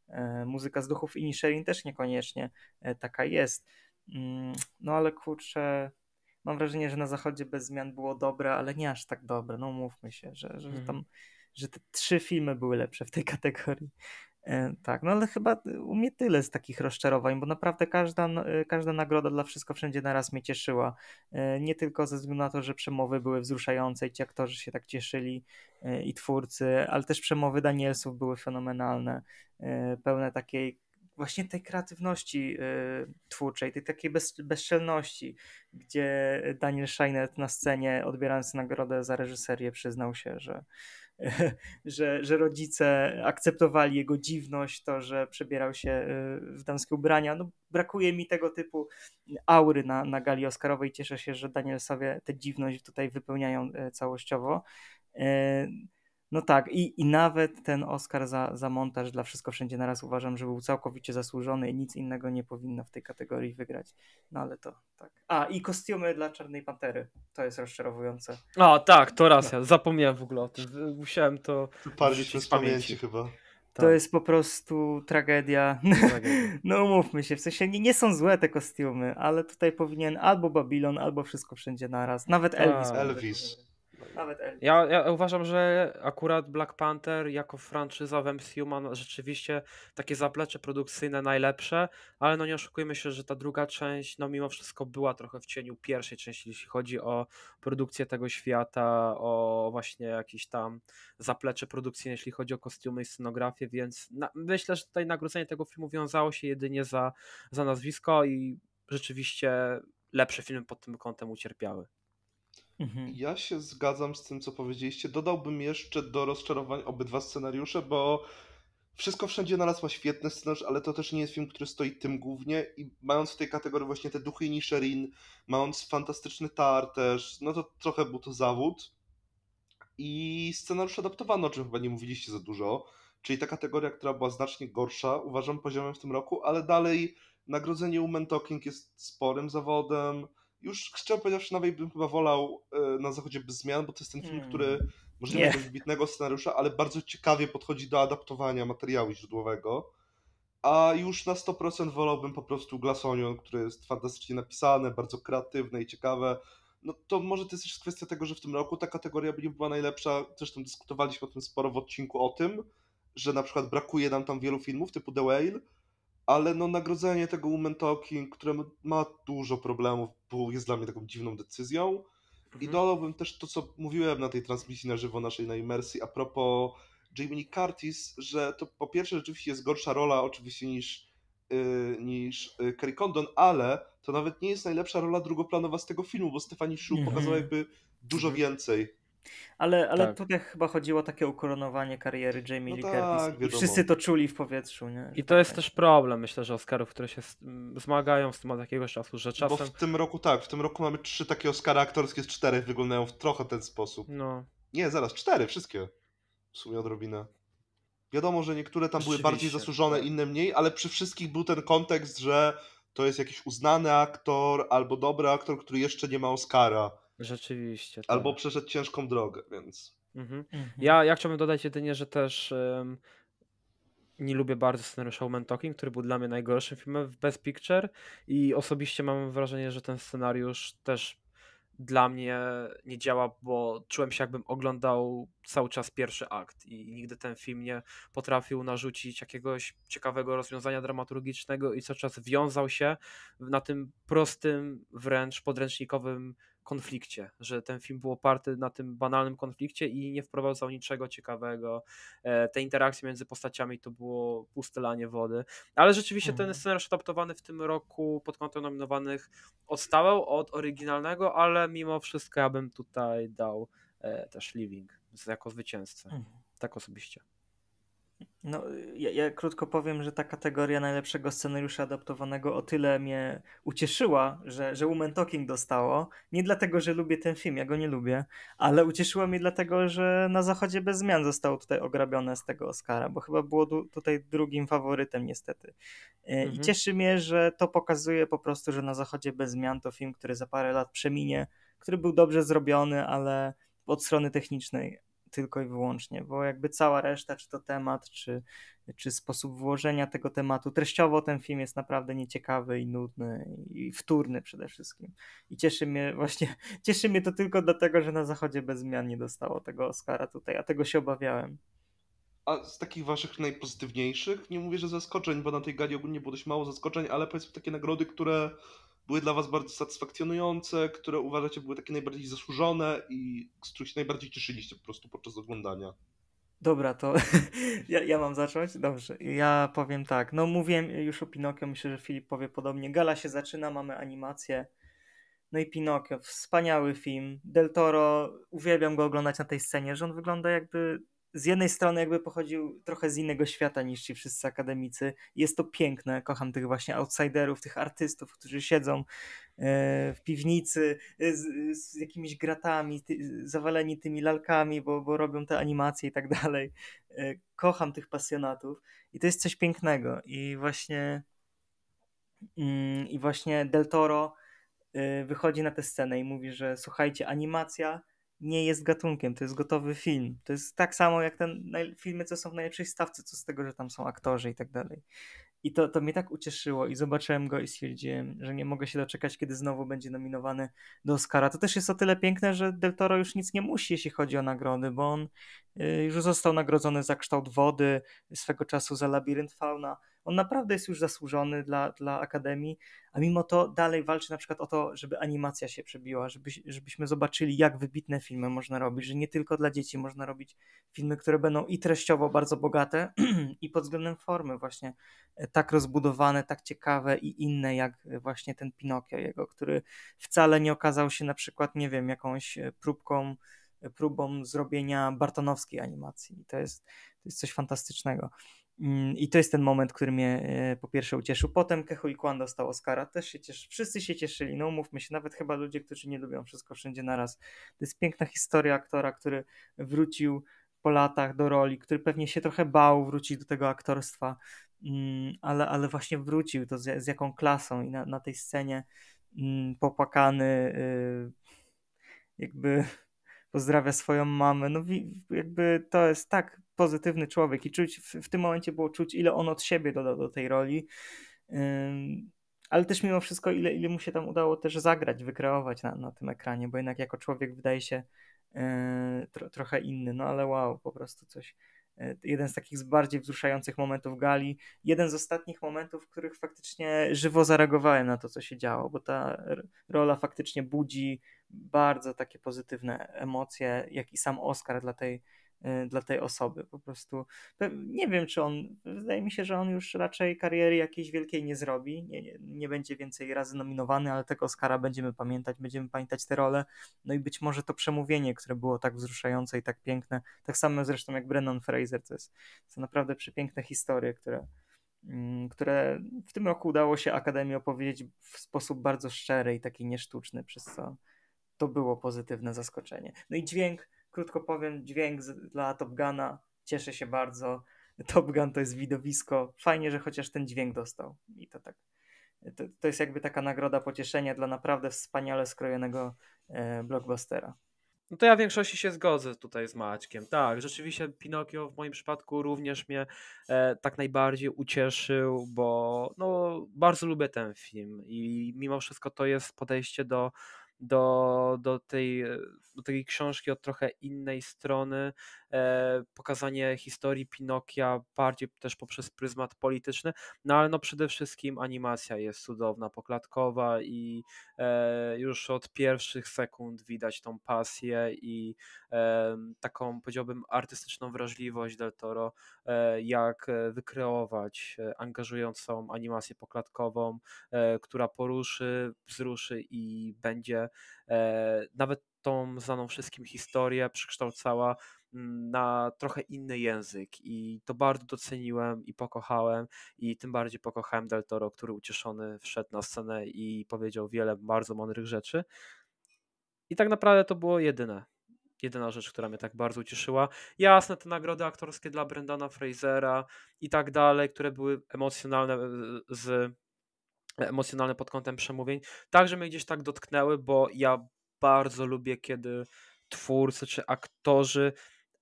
e, muzyka z duchów Inisherin też niekoniecznie e, taka jest. Mm, no ale kurczę, mam wrażenie, że na zachodzie bez zmian było dobre, ale nie aż tak dobre, no mówmy się, że, że, że tam, mhm. że te trzy filmy były lepsze w tej kategorii. E, tak, no ale chyba y, u mnie tyle z takich rozczarowań, bo naprawdę każda, y, każda nagroda dla Wszystko Wszędzie Naraz mnie cieszyła. E, nie tylko ze względu na to, że przemowy były wzruszające i ci aktorzy się tak cieszyli e, i twórcy, ale też przemowy Danielsów były fenomenalne, pełne takiej właśnie tej kreatywności twórczej, tej takiej bez, bezczelności, gdzie Daniel Scheinert na scenie odbierając nagrodę za reżyserię przyznał się, że że, że rodzice akceptowali jego dziwność, to, że przebierał się y, w damskie ubrania. No, brakuje mi tego typu aury na, na gali Oscarowej. Cieszę się, że Danielsowie tę dziwność tutaj wypełniają y, całościowo. Y, no tak, i, i nawet ten Oscar za, za montaż dla Wszystko Wszędzie Naraz uważam, że był całkowicie zasłużony i nic innego nie powinno w tej kategorii wygrać. No ale to tak. A, i kostiumy dla Czarnej Pantery. To jest rozczarowujące. A, tak, to raz No. Zapomniałem w ogóle o tym. Musiałem to... Tu bardziej przez pamięci. pamięci chyba. To tak. jest po prostu tragedia. tragedia. no mówmy się, w sensie nie, nie, są złe te kostiumy, ale tutaj powinien albo Babylon, albo Wszystko Wszędzie Naraz. Nawet tak. Elvis. A, Elvis nawet Ja, ja, uważam, że akurat Black Panther jako franczyza w MCU ma rzeczywiście takie zaplecze produkcyjne najlepsze, ale no nie oszukujmy się, że ta druga część no mimo wszystko była trochę w cieniu pierwszej części, jeśli chodzi o produkcję tego świata, o właśnie jakieś tam zaplecze produkcyjne, jeśli chodzi o kostiumy i scenografię, więc na, myślę, że tutaj nagrodzenie tego filmu wiązało się jedynie za, za nazwisko i rzeczywiście lepsze filmy pod tym kątem ucierpiały. Mhm. Ja się zgadzam z tym, co powiedzieliście. Dodałbym jeszcze do rozczarowań obydwa scenariusze, bo wszystko wszędzie naraz ma świetny scenariusz, ale to też nie jest film, który stoi tym głównie i mając w tej kategorii właśnie te duchy i mając fantastyczny tar też, no to trochę był to zawód. I scenariusz adaptowano, o czym chyba nie mówiliście za dużo, czyli ta kategoria, która była znacznie gorsza, uważam poziomem w tym roku, ale dalej nagrodzenie Woman Talking jest sporym zawodem, już szczerze powiedziawszy, nawet bym chyba wolał e, na zachodzie bez zmian, bo to jest ten film, hmm. który może nie ma wybitnego scenariusza, ale bardzo ciekawie podchodzi do adaptowania materiału źródłowego. A już na 100% wolałbym po prostu Glasonion, który jest fantastycznie napisane, bardzo kreatywne i ciekawe. No to może to jest też kwestia tego, że w tym roku ta kategoria by nie była najlepsza. Zresztą dyskutowaliśmy o tym sporo w odcinku o tym, że na przykład brakuje nam tam wielu filmów typu The Whale, ale no nagrodzenie tego Women Talking, które ma dużo problemów, było, jest dla mnie taką dziwną decyzją. Mhm. I dodałbym też to, co mówiłem na tej transmisji na żywo naszej na Immersji a propos Jamie Curtis, że to po pierwsze rzeczywiście jest gorsza rola oczywiście niż, yy, niż Kerry y, Condon, ale to nawet nie jest najlepsza rola drugoplanowa z tego filmu, bo Stefani Shu mhm. pokazała jakby dużo mhm. więcej ale, ale tak. tutaj chyba chodziło o takie ukoronowanie kariery no Jamie no Lee tak, Curtis tak, i wiadomo. wszyscy to czuli w powietrzu. Nie? I to tak jest tak. też problem, myślę, że Oscarów, które się zmagają z tym od jakiegoś czasu, że czasem... Bo w tym roku tak, w tym roku mamy trzy takie Oscary aktorskie z czterech, wyglądają w trochę ten sposób. No. Nie, zaraz, cztery, wszystkie. W sumie odrobinę. Wiadomo, że niektóre tam były bardziej zasłużone, tak. inne mniej, ale przy wszystkich był ten kontekst, że to jest jakiś uznany aktor albo dobry aktor, który jeszcze nie ma Oscara Rzeczywiście. Tak. Albo przeszedł ciężką drogę, więc. Mhm. mhm. Ja, ja chciałbym dodać jedynie, że też um, nie lubię bardzo scenariusza Showman Talking, który był dla mnie najgorszym filmem w Best Picture i osobiście mam wrażenie, że ten scenariusz też dla mnie nie działa, bo czułem się jakbym oglądał cały czas pierwszy akt i nigdy ten film nie potrafił narzucić jakiegoś ciekawego rozwiązania dramaturgicznego i cały czas wiązał się na tym prostym, wręcz podręcznikowym konflikcie, że ten film był oparty na tym banalnym konflikcie i nie wprowadzał niczego ciekawego. E, te interakcje między postaciami to było pustelanie wody, ale rzeczywiście ten mhm. scenariusz adaptowany w tym roku pod kątem nominowanych odstawał od oryginalnego, ale mimo wszystko ja bym tutaj dał e, też Living jako zwycięzcę, mhm. tak osobiście. No, ja, ja, krótko powiem, że ta kategoria najlepszego scenariusza adaptowanego o tyle mnie ucieszyła, że, że Woman Talking dostało. Nie dlatego, że lubię ten film, ja go nie lubię, ale ucieszyło mnie dlatego, że na zachodzie bez zmian zostało tutaj ograbione z tego Oscara, bo chyba było du- tutaj drugim faworytem niestety. E, mhm. I cieszy mnie, że to pokazuje po prostu, że na zachodzie bez zmian to film, który za parę lat przeminie, który był dobrze zrobiony, ale od strony technicznej, tylko i wyłącznie, bo jakby cała reszta, czy to temat, czy, czy sposób włożenia tego tematu, treściowo ten film jest naprawdę nieciekawy i nudny i wtórny przede wszystkim. I cieszy mnie właśnie, cieszy mnie to tylko dlatego, że na zachodzie bez zmian nie dostało tego Oscara tutaj, a tego się obawiałem. A z takich waszych najpozytywniejszych, nie mówię, że zaskoczeń, bo na tej gali ogólnie było dość mało zaskoczeń, ale powiedzmy takie nagrody, które były dla Was bardzo satysfakcjonujące, które uważacie były takie najbardziej zasłużone i z których się najbardziej cieszyliście po prostu podczas oglądania? Dobra, to ja, ja, mam zacząć? Dobrze, ja powiem tak. No mówiłem już o Pinokio, myślę, że Filip powie podobnie. Gala się zaczyna, mamy animację. No i Pinokio, wspaniały film. Del Toro, uwielbiam go oglądać na tej scenie, że on wygląda jakby z jednej strony jakby pochodził trochę z innego świata niż ci wszyscy akademicy. Jest to piękne, kocham tych właśnie outsiderów, tych artystów, którzy siedzą e, w piwnicy e, z, z jakimiś gratami, ty, zawaleni tymi lalkami, bo, bo robią te animacje i tak dalej. E, kocham tych pasjonatów i to jest coś pięknego i właśnie mm, i właśnie Del Toro wychodzi na tę scenę i mówi, że słuchajcie, animacja nie jest gatunkiem, to jest gotowy film. To jest tak samo jak ten filmy, co są w najlepszej stawce, co z tego, że tam są aktorzy i tak dalej. I to, to mnie tak ucieszyło i zobaczyłem go i stwierdziłem, że nie mogę się doczekać, kiedy znowu będzie nominowany do Oscara. To też jest o tyle piękne, że Del Toro już nic nie musi, jeśli chodzi o nagrody, bo on y, już został nagrodzony za kształt wody, swego czasu za labirynt fauna. On naprawdę jest już zasłużony dla, dla Akademii, a mimo to dalej walczy na przykład o to, żeby animacja się przebiła, żeby, żebyśmy zobaczyli, jak wybitne filmy można robić, że nie tylko dla dzieci można robić filmy, które będą i treściowo bardzo bogate, i pod względem formy właśnie e, tak rozbudowane, tak ciekawe i inne, jak e, właśnie ten Pinokio jego, który wcale nie okazał się na przykład, nie wiem, jakąś e, próbką próbą zrobienia bartonowskiej animacji. I to jest, to jest coś fantastycznego. Mm, I to jest ten moment, który mnie e, po pierwsze ucieszył. Potem Keho i Kwan dostał Oscara, też się cieszy, wszyscy się cieszyli, no umówmy się, nawet chyba ludzie, którzy nie lubią wszystko wszędzie naraz. To jest piękna historia aktora, który wrócił po latach do roli, który pewnie się trochę bał wrócić do tego aktorstwa, mm, ale, ale właśnie wrócił to z, z jaką klasą i na, na tej scenie mm, popłakany y, jakby pozdrawia swoją mamę. No jakby to jest tak pozytywny człowiek i czuć, w, w tym momencie było czuć, ile on od siebie dodał do tej roli. ale też mimo wszystko, ile, ile mu się tam udało też zagrać, wykreować na, na tym ekranie, bo jednak jako człowiek wydaje się y, tro, trochę inny, no ale wow, po prostu coś. Y, jeden z takich bardziej wzruszających momentów gali, jeden z ostatnich momentów, w których faktycznie żywo zareagowałem na to, co się działo, bo ta rola faktycznie budzi bardzo takie pozytywne emocje, jak i sam Oscar dla tej, Y, dla tej osoby. Po prostu nie wiem, czy on, wydaje mi się, że on już raczej kariery jakiejś wielkiej nie zrobi, nie, nie, nie będzie więcej razy nominowany, ale tego Oscara będziemy pamiętać, będziemy pamiętać te role. No i być może to przemówienie, które było tak wzruszające i tak piękne, tak samo zresztą jak Brennan Fraser, to jest to naprawdę przepiękne historie, które mm, które w tym roku udało się Akademii opowiedzieć w sposób bardzo szczery i taki niesztuczny, przez co to było pozytywne zaskoczenie. No i dźwięk, krótko powiem, dźwięk dla Top Guna. Cieszę się bardzo. Top Gun to jest widowisko. Fajnie, że chociaż ten dźwięk dostał. I to tak. To, to jest jakby taka nagroda pocieszenia dla naprawdę wspaniale skrojonego e, blockbustera. No to ja w większości się zgodzę tutaj z Maćkiem. Tak, rzeczywiście Pinokio w moim przypadku również mnie e, tak najbardziej ucieszył, bo no, bardzo lubię ten film i mimo wszystko to jest podejście do do, do, tej, do tej książki od trochę innej strony, E, pokazanie historii Pinokia bardziej też poprzez pryzmat polityczny, no ale no przede wszystkim animacja jest cudowna, poklatkowa i e, już od pierwszych sekund widać tą pasję i e, taką powiedziałbym artystyczną wrażliwość Del Toro, jak wykreować angażującą animację poklatkową, która poruszy, wzruszy i będzie nawet tą znaną wszystkim historię przekształcała na trochę inny język i to bardzo doceniłem i pokochałem i tym bardziej pokochałem Del Toro, który ucieszony wszedł na scenę i powiedział wiele bardzo mądrych rzeczy. I tak naprawdę to było jedyne. Jedyna rzecz, która mnie tak bardzo ucieszyła. Jasne, te nagrody aktorskie dla Brendana Frasera i tak dalej, które były emocjonalne e, z emocjonalne pod kątem przemówień, także mnie gdzieś tak dotknęły, bo ja bardzo lubię, kiedy twórcy czy aktorzy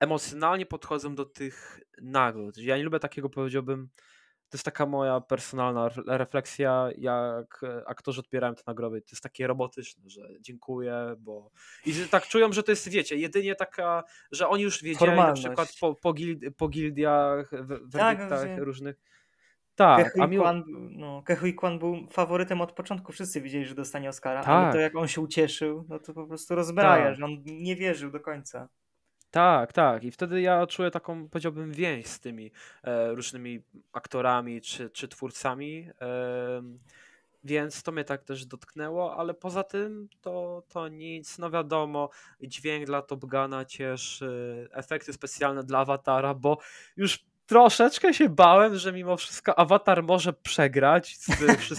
emocjonalnie podchodzą do tych nagród. Ja nie lubię takiego, powiedziałbym, to jest taka moja personalna refleksja, jak e, aktorzy odbierają te nagrody. To jest takie robotyczne, że dziękuję, bo. I tak czują, że to jest, wiecie, jedynie taka, że oni już wiedzieli Formalność. na przykład po, po, po gildiach, w tak, tak różnych. Tak, Kehui, mi... Kwan, no, Kehui Kwan był faworytem od początku, wszyscy widzieli, że dostanie Oscara, tak. ale to jak on się ucieszył, no to po prostu rozbraja, tak. że on nie wierzył do końca. Tak, tak. I wtedy ja czuję taką, powiedziałbym, więź z tymi e, różnymi aktorami czy, czy twórcami. E, więc to mnie tak też dotknęło, ale poza tym to, to nic, no wiadomo, dźwięk dla Top Guna cieszy, efekty specjalne dla Awatara, bo już troszeczkę się bałem, że mimo wszystko Awatar może przegrać z,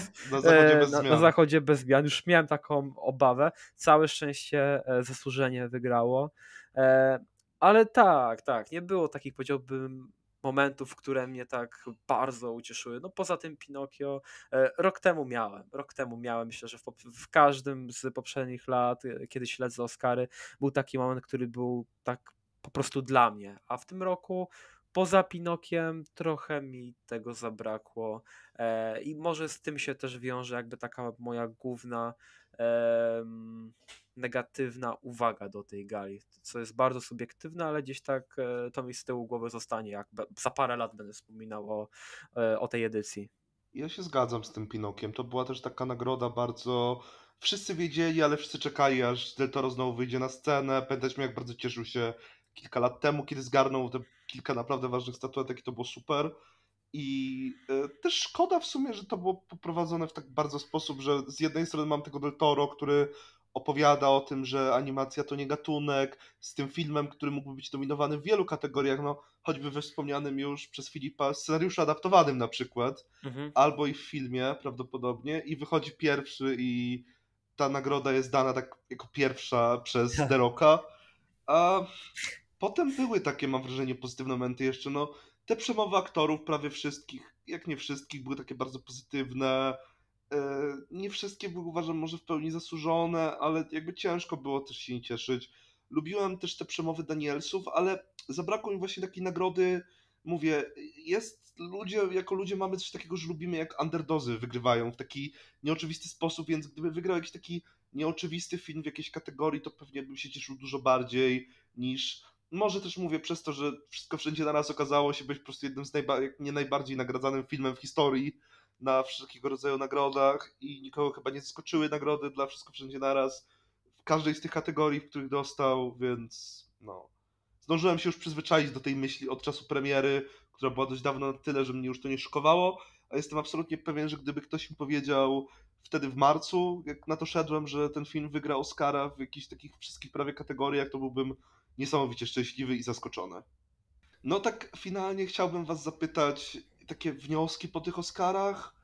na, zachodzie e, bez na, na, zachodzie bez zmian. Już miałem taką obawę. Całe szczęście e, zasłużenie wygrało. E, ale tak, tak, nie było takich powiedziałbym momentów, które mnie tak bardzo ucieszyły. No poza tym Pinokio e, rok temu miałem, rok temu miałem, myślę, że w, w, każdym z poprzednich lat, e, kiedy śledzę Oscary, był taki moment, który był tak po prostu dla mnie, a w tym roku poza Pinokiem trochę mi tego zabrakło e, i może z tym się też wiąże jakby taka moja główna negatywna uwaga do tej gali, co jest bardzo subiektywne, ale gdzieś tak e, to mi z tyłu głowy zostanie, jak za parę lat będę wspominał o, e, o tej edycji. Ja się zgadzam z tym Pinokiem. To była też taka nagroda bardzo. Wszyscy wiedzieli, ale wszyscy czekali, aż Del Toro znowu wyjdzie na scenę. Pamiętajmy, jak bardzo cieszył się kilka lat temu, kiedy zgarnął te kilka naprawdę ważnych statuetek i to było super. I e, też szkoda w sumie, że to było poprowadzone w tak bardzo sposób, że z jednej strony mam tego Del Toro, który opowiada o tym, że animacja to nie gatunek, z tym filmem, który mógłby być dominowany w wielu kategoriach, no choćby we wspomnianym już przez Filipa scenariuszu adaptowanym na przykład, mhm. albo i w filmie prawdopodobnie i wychodzi pierwszy i ta nagroda jest dana tak jako pierwsza przez Deroka, tak. a potem były takie, mam wrażenie, pozytywne momenty jeszcze, no te przemowy aktorów prawie wszystkich, jak nie wszystkich, były takie bardzo pozytywne, E, nie wszystkie były uważam może w pełni zasłużone, ale jakby ciężko było też się nie cieszyć. Lubiłem też te przemowy Danielsów, ale zabrakło mi właśnie takiej nagrody. Mówię, jest ludzie, jako ludzie mamy coś takiego, że lubimy jak underdozy wygrywają w taki nieoczywisty sposób, więc gdyby wygrał jakiś taki nieoczywisty film w jakiejś kategorii, to pewnie bym się cieszył dużo bardziej niż może też mówię przez to, że wszystko wszędzie na raz okazało się być po prostu jednym z najba- nie najbardziej nagradzanym filmem w historii, na wszelkiego rodzaju nagrodach i nikogo chyba nie zaskoczyły nagrody dla Wszystko Wszędzie Naraz w każdej z tych kategorii, w których dostał, więc no. Zdążyłem się już przyzwyczaić do tej myśli od czasu premiery, która była dość dawno na tyle, że mnie już to nie szokowało, a jestem absolutnie pewien, że gdyby ktoś mi powiedział wtedy w marcu, jak na to szedłem, że ten film wygra Oscara w jakichś takich wszystkich prawie kategoriach, to byłbym niesamowicie szczęśliwy i zaskoczony. No tak finalnie chciałbym was zapytać, takie wnioski po tych Oscarach?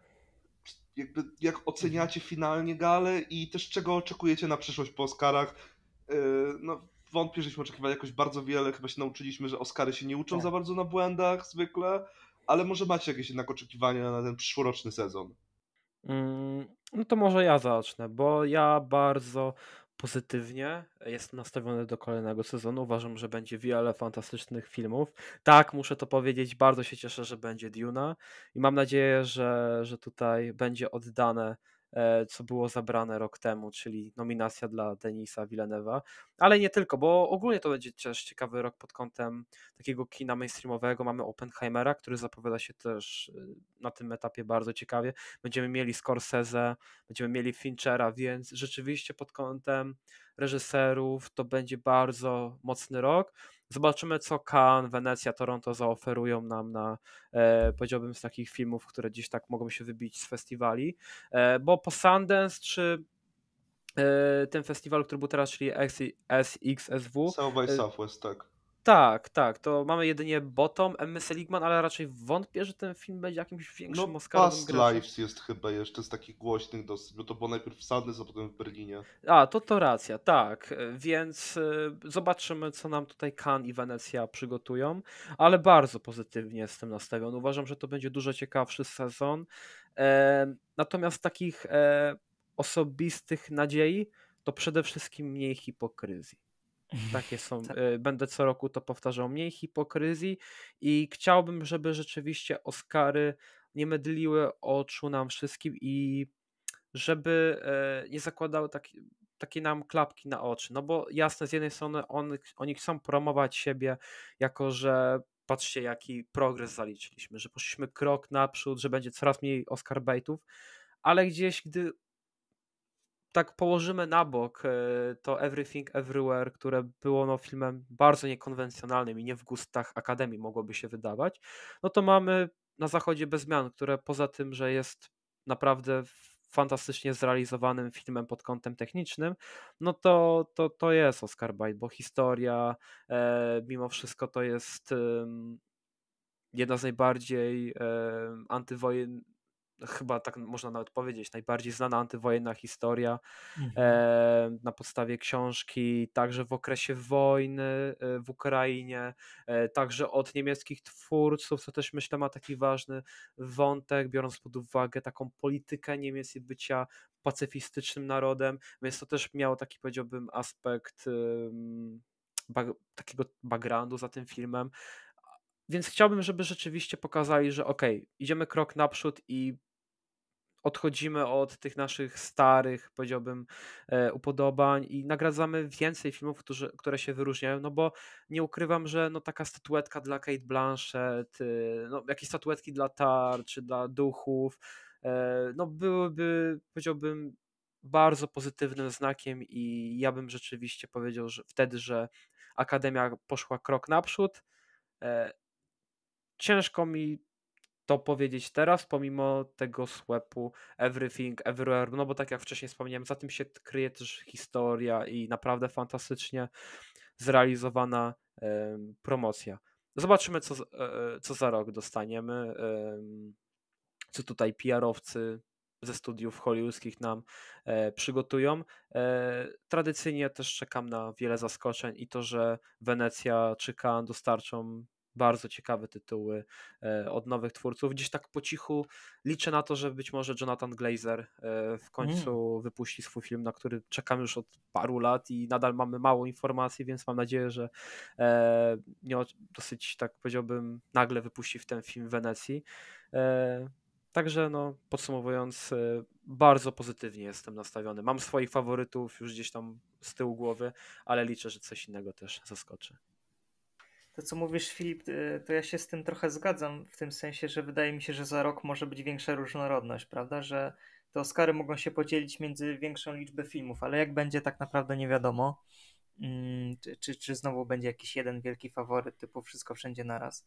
Jakby, jak oceniacie finalnie galę i też czego oczekujecie na przyszłość po Oscarach? Yy, no, wątpię, żeśmy oczekiwali jakoś bardzo wiele. Chyba się nauczyliśmy, że Oscary się nie uczą tak. za bardzo na błędach zwykle, ale może macie jakieś jednak oczekiwania na ten przyszłoroczny sezon? Mm, no to może ja zacznę, bo ja bardzo pozytywnie. jest nastawiony do kolejnego sezonu. Uważam, że będzie wiele fantastycznych filmów. Tak, muszę to powiedzieć. Bardzo się cieszę, że będzie Duna i mam nadzieję, że, że tutaj będzie oddane E, co było zabrane rok temu, czyli nominacja dla Denisa Villeneuve'a, ale nie tylko, bo ogólnie to będzie też ciekawy rok pod kątem takiego kina mainstreamowego. Mamy Oppenheimera, który zapowiada się też e, na tym etapie bardzo ciekawie. Będziemy mieli Scorsese, będziemy mieli Finchera, więc rzeczywiście pod kątem reżyserów to będzie bardzo mocny rok. Zobaczymy, co Cannes, Wenecja, Toronto zaoferują nam na, e, powiedziałbym, z takich filmów, które gdzieś tak mogą się wybić z festiwali, e, bo po Sundance czy e, ten festiwal, który był teraz, czyli SXSW. South by e, Southwest, tak tak, tak, to mamy jedynie Bottom, MS Seligman, ale raczej wątpię, że ten film będzie jakimś większym no, Oscarem. Past gry. Lives jest chyba jeszcze z takich głośnych dosyć, bo to było najpierw w Sadness, a potem w Berlinie. A, to to racja, tak, e, więc y, zobaczymy, co nam tutaj Cannes i Wenecja przygotują, ale bardzo pozytywnie jestem nastawiony. Uważam, że to będzie dużo ciekawszy sezon, e, natomiast takich e, osobistych nadziei to przede wszystkim mniej hipokryzji takie są. Y, będę co roku to powtarzał. Mniej hipokryzji i chciałbym, żeby rzeczywiście Oscary nie mydliły oczu nam wszystkim i żeby e, nie zakładały tak, takie nam klapki na oczy. No bo jasne, z jednej strony on, oni chcą promować siebie jako, że patrzcie jaki progres zaliczyliśmy, że poszliśmy krok naprzód, że będzie coraz mniej Oscar baitów, ale gdzieś, gdy tak położymy na bok e, to Everything Everywhere, które było no, filmem bardzo niekonwencjonalnym i nie w gustach Akademii mogłoby się wydawać, no to mamy na zachodzie bez zmian, które poza tym, że jest naprawdę fantastycznie zrealizowanym filmem pod kątem technicznym, no to, to, to jest Oscar Bite, bo historia e, mimo wszystko to jest e, jedna z najbardziej e, antywojennych chyba tak można nawet powiedzieć, najbardziej znana antywojenna historia mhm. e, na podstawie książki, także w okresie wojny e, w Ukrainie, e, także od niemieckich twórców, co też myślę ma taki ważny wątek, biorąc pod uwagę taką politykę Niemiec i bycia pacyfistycznym narodem, więc to też miało taki powiedziałbym aspekt bag, takiego backgroundu za tym filmem, więc chciałbym, żeby rzeczywiście pokazali, że ok, idziemy krok naprzód i odchodzimy od tych naszych starych, powiedziałbym, e, upodobań i nagradzamy więcej filmów, którzy, które się wyróżniają, no bo nie ukrywam, że no taka statuetka dla Kate Blanchett, e, no jakieś statuetki dla tar czy dla duchów, e, no byłyby, powiedziałbym, bardzo pozytywnym znakiem i ja bym rzeczywiście powiedział że wtedy, że Akademia poszła krok naprzód. Ciężko mi to powiedzieć teraz, pomimo tego słepu Everything, Everywhere, no bo tak jak wcześniej wspomniałem, za tym się kryje też historia i naprawdę fantastycznie zrealizowana e, promocja. Zobaczymy, co, e, e, co za rok dostaniemy, e, co tutaj PR-owcy ze studiów hollywoodzkich nam e, przygotują. E, tradycyjnie też czekam na wiele zaskoczeń i to, że Wenecja czy Cannes dostarczą bardzo ciekawe tytuły e, od nowych twórców. Gdzieś tak po cichu liczę na to, że być może Jonathan Glazer e, w końcu mm. wypuści swój film, na który czekam już od paru lat i nadal mamy mało informacji, więc mam nadzieję, że e, nie dosyć, tak powiedziałbym, nagle wypuści w ten film w Wenecji. Także no, podsumowując, bardzo pozytywnie jestem nastawiony. Mam swoich faworytów już gdzieś tam z tyłu głowy, ale liczę, że coś innego też zaskoczy. To, co mówisz, Filip, y, to ja się z tym trochę zgadzam, w tym sensie, że wydaje mi się, że za rok może być większa różnorodność, prawda? Że te Oscary mogą się podzielić między większą liczbę filmów, ale jak będzie, tak naprawdę nie wiadomo. Mm, czy, czy, czy znowu będzie jakiś jeden wielki faworyt, typu wszystko wszędzie naraz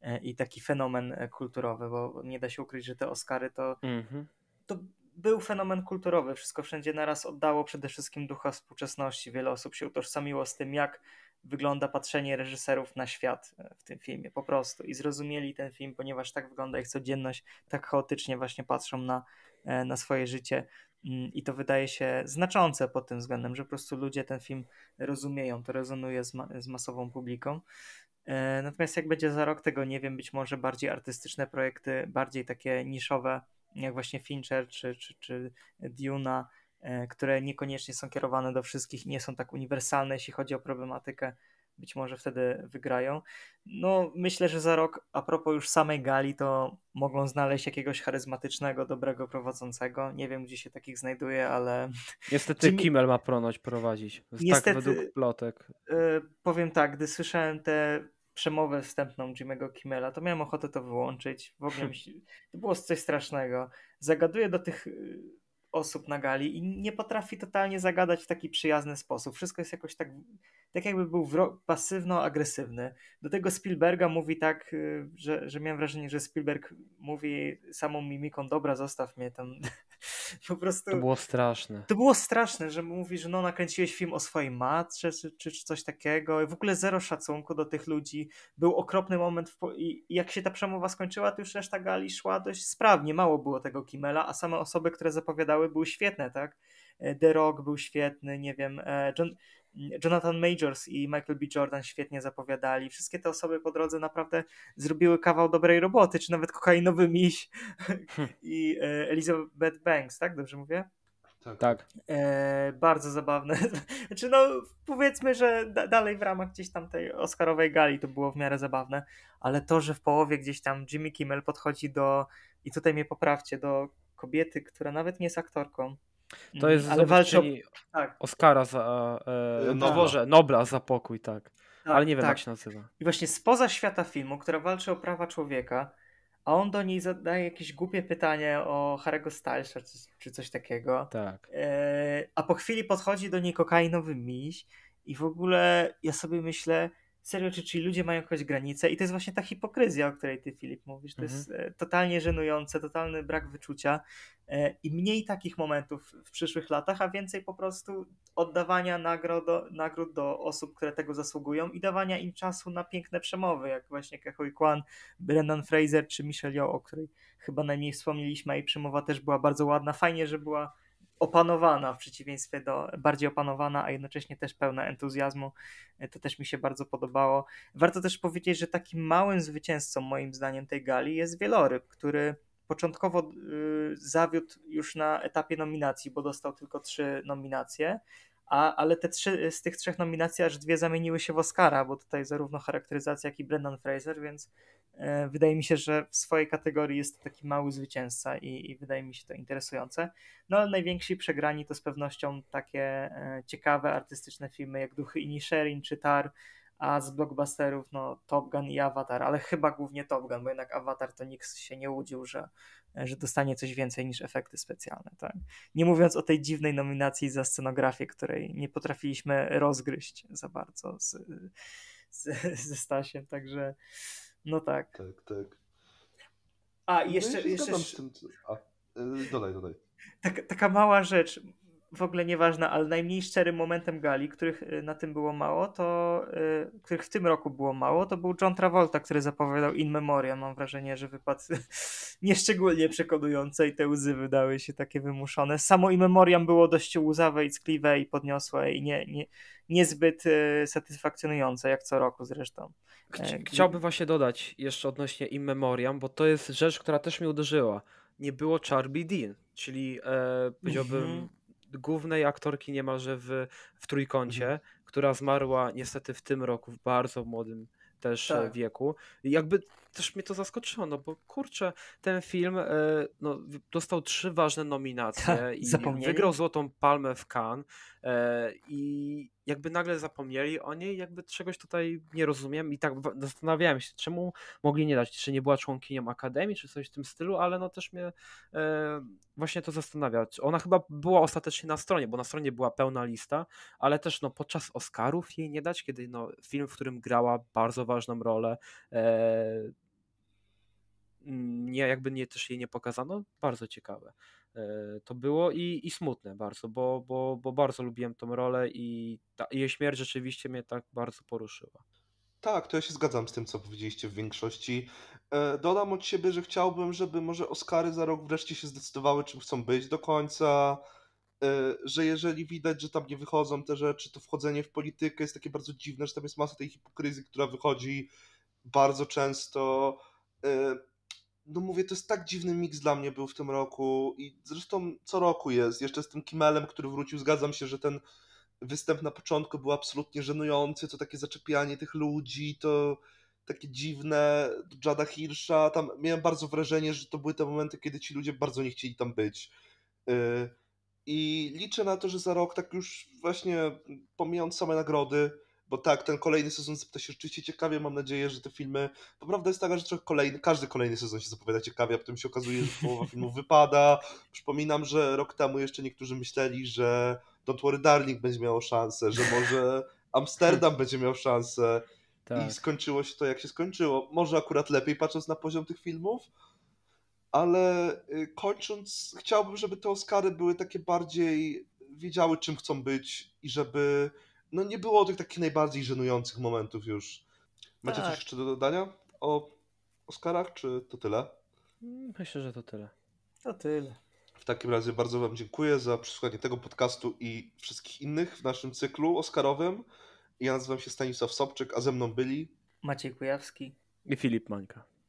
e, i taki fenomen e, kulturowy, bo nie da się ukryć, że te Oscary to, mhm. to był fenomen kulturowy. Wszystko wszędzie naraz oddało przede wszystkim ducha współczesności. Wiele osób się utożsamiło z tym, jak wygląda patrzenie reżyserów na świat e, w tym filmie, po prostu. I zrozumieli ten film, ponieważ tak wygląda ich codzienność, tak chaotycznie właśnie patrzą na, e, na swoje życie. Mm, I to wydaje się znaczące pod tym względem, że po prostu ludzie ten film rozumieją, to rezonuje z, ma z masową publiką. E, natomiast jak będzie za rok, tego nie wiem, być może bardziej artystyczne projekty, bardziej takie niszowe, jak właśnie Fincher czy, czy, czy Duna, E, które niekoniecznie są kierowane do wszystkich i nie są tak uniwersalne, jeśli chodzi o problematykę, być może wtedy wygrają. No, myślę, że za rok, a propos już samej gali, to mogą znaleźć jakiegoś charyzmatycznego, dobrego prowadzącego. Nie wiem, gdzie się takich znajduje, ale. Niestety Kimmel ma pronoć prowadzić. Tak Niestety, tak według plotek. E, powiem tak, gdy słyszałem te przemowę wstępną Jimmy'ego Kimmela, to miałem ochotę to wyłączyć. W ogóle mi się... to było coś strasznego. Zagaduję do tych osób na gali i nie potrafi totalnie zagadać w taki przyjazny sposób. Wszystko jest jakoś tak, tak jakby był pasywno-agresywny. Do tego Spielberga mówi tak, y, że, że miałem wrażenie, że Spielberg mówi samą mimiką, dobra, zostaw mnie tam, po prostu... To było straszne. To było straszne, że mówisz, no nakręciłeś film o swojej matce czy, czy, czy coś takiego. W ogóle zero szacunku do tych ludzi. Był okropny moment i jak się ta przemowa skończyła, to już reszta gali szła dość sprawnie. Mało było tego Kimela, a same osoby, które zapowiadały były świetne, tak? E, The Rock był świetny, nie wiem, e, John... Jonathan Majors i Michael B. Jordan świetnie zapowiadali. Wszystkie te osoby po drodze naprawdę zrobiły kawał dobrej roboty, czy nawet kokainowy miś i e, Elizabeth Banks, tak? Dobrze mówię? Tak. tak. E, bardzo zabawne. Znaczy, no, powiedzmy, że da dalej w ramach gdzieś tam tej Oscarowej gali to było w miarę zabawne, ale to, że w połowie gdzieś tam Jimmy Kimmel podchodzi do, i tutaj mnie poprawcie, do kobiety, która nawet nie jest aktorką, to jest ale zdobywczyni o... tak. Oscara za, e, e no Boże, Nobla za pokój, tak. tak ale nie wiem tak. jak się nazywa. I właśnie spoza świata filmu, która walczy o prawa człowieka, a on do niej zadaje jakieś głupie pytanie o Harego Stylesa czy, czy, coś takiego. Tak. E, a po chwili podchodzi do niej kokainowy miś i w ogóle ja sobie myślę, serio, czy, czyli ludzie mają jakąś granicę i to jest właśnie ta hipokryzja, o której ty Filip mówisz, to mhm. jest totalnie żenujące, totalny brak wyczucia e, i mniej takich momentów w przyszłych latach, a więcej po prostu oddawania nagród do, nagród do osób, które tego zasługują i dawania im czasu na piękne przemowy, jak właśnie Kehoe Kwan, Brennan Fraser czy Michelle Yeoh, o której chyba najmniej wspomnieliśmy, a jej przemowa też była bardzo ładna. Fajnie, że była opanowana, w przeciwieństwie do bardziej opanowana, a jednocześnie też pełna entuzjazmu. E, to też mi się bardzo podobało. Warto też powiedzieć, że takim małym zwycięzcą, moim zdaniem, tej gali jest wieloryb, który początkowo yy, zawiódł już na etapie nominacji, bo dostał tylko trzy nominacje. A, ale te trzy, z tych trzech nominacji aż dwie zamieniły się w Oscara, bo tutaj zarówno charakteryzacja, jak i Brendan Fraser, więc E, wydaje mi się, że w swojej kategorii jest to taki mały zwycięzca i, i, wydaje mi się to interesujące. No ale najwięksi przegrani to z pewnością takie e, ciekawe, artystyczne filmy jak Duchy Inisherin czy Tar, a z blockbusterów no Top Gun i Avatar, ale chyba głównie Top Gun, bo jednak Avatar to nikt się nie łudził, że, że dostanie coś więcej niż efekty specjalne. Tak? Nie mówiąc o tej dziwnej nominacji za scenografię, której nie potrafiliśmy rozgryźć za bardzo z, z, ze Stasiem, także no tak. Tak, tak. A, no jeszcze... No ja jeszcze... Tym, a, y, dodaj, dodaj. taka mała rzecz w ogóle nieważna, ale najmniej szczerym momentem gali, których y, na tym było mało, to y, których w tym roku było mało, to był John Travolta, który zapowiadał In Memoriam. Mam wrażenie, że wypad nieszczególnie przekonujące i te łzy wydały się takie wymuszone. Samo In Memoriam było dość łzawe i ckliwe i podniosłe i nie, nie, niezbyt y, satysfakcjonujące, jak co roku zresztą. E, Chci chciałbym właśnie dodać jeszcze odnośnie In Memoriam, bo to jest rzecz, która też mnie uderzyła. Nie było Charby Dean, czyli e, powiedziałbym mm -hmm głównej aktorki niemalże w, w trójkącie, mhm. która zmarła niestety w tym roku w bardzo młodym też e, tak. wieku. Jakby też mnie to zaskoczyło, no bo kurczę, ten film e, no, dostał trzy ważne nominacje ha, tak, i wygrał Złotą Palmę w Cannes e, i jakby nagle zapomnieli o niej, jakby czegoś tutaj nie rozumiem i tak zastanawiałem się, czemu mogli nie dać, czy nie była członkinią Akademii, czy coś w tym stylu, ale no też mnie e, właśnie to zastanawia. Ona chyba była ostatecznie na stronie, bo na stronie była pełna lista, ale też no, podczas Oscarów jej nie dać, kiedy no, film, w którym grała bardzo ważną rolę, nie, jakby nie, też jej nie pokazano. Bardzo ciekawe e, to było i, i smutne bardzo, bo, bo, bo bardzo lubiłem tą rolę i ta, jej śmierć rzeczywiście mnie tak bardzo poruszyła. Tak, to ja się zgadzam z tym, co powiedzieliście w większości. E, dodam od siebie, że chciałbym, żeby może Oscary za rok wreszcie się zdecydowały, czym chcą być do końca. E, że jeżeli widać, że tam nie wychodzą te rzeczy, to wchodzenie w politykę jest takie bardzo dziwne, że tam jest masa tej hipokryzji, która wychodzi bardzo często no mówię, to jest tak dziwny miks dla mnie był w tym roku i zresztą co roku jest, jeszcze z tym Kimelem, który wrócił, zgadzam się, że ten występ na początku był absolutnie żenujący, to takie zaczepianie tych ludzi, to takie dziwne, Jada Hirsha. tam miałem bardzo wrażenie, że to były te momenty, kiedy ci ludzie bardzo nie chcieli tam być. Y, I liczę na to, że za rok, tak już właśnie pomijając same nagrody, bo tak, ten kolejny sezon zapowiada się rzeczywiście ciekawie, mam nadzieję, że te filmy, bo prawda jest taka, że kolejny, każdy kolejny sezon się zapowiada ciekawie, a potem się okazuje, że połowa filmów wypada. Przypominam, że rok temu jeszcze niektórzy myśleli, że Don't Worry Darling będzie miało szansę, że może Amsterdam będzie miał szansę tak. i skończyło się to jak się skończyło. Może akurat lepiej patrząc na poziom tych filmów, ale y, kończąc, chciałbym, żeby te Oscary były takie bardziej wiedziały czym chcą być i żeby no nie było tych takich najbardziej żenujących momentów już. Macie tak. coś jeszcze do dodania o Oscarach, czy to tyle? Mm, myślę, że to tyle. To tyle. W takim razie bardzo Wam dziękuję za przysłuchanie tego podcastu i wszystkich innych w naszym cyklu Oscarowym. Ja nazywam się Stanisław Sobczyk, a ze mną byli Maciej Kujawski i Filip Mańka.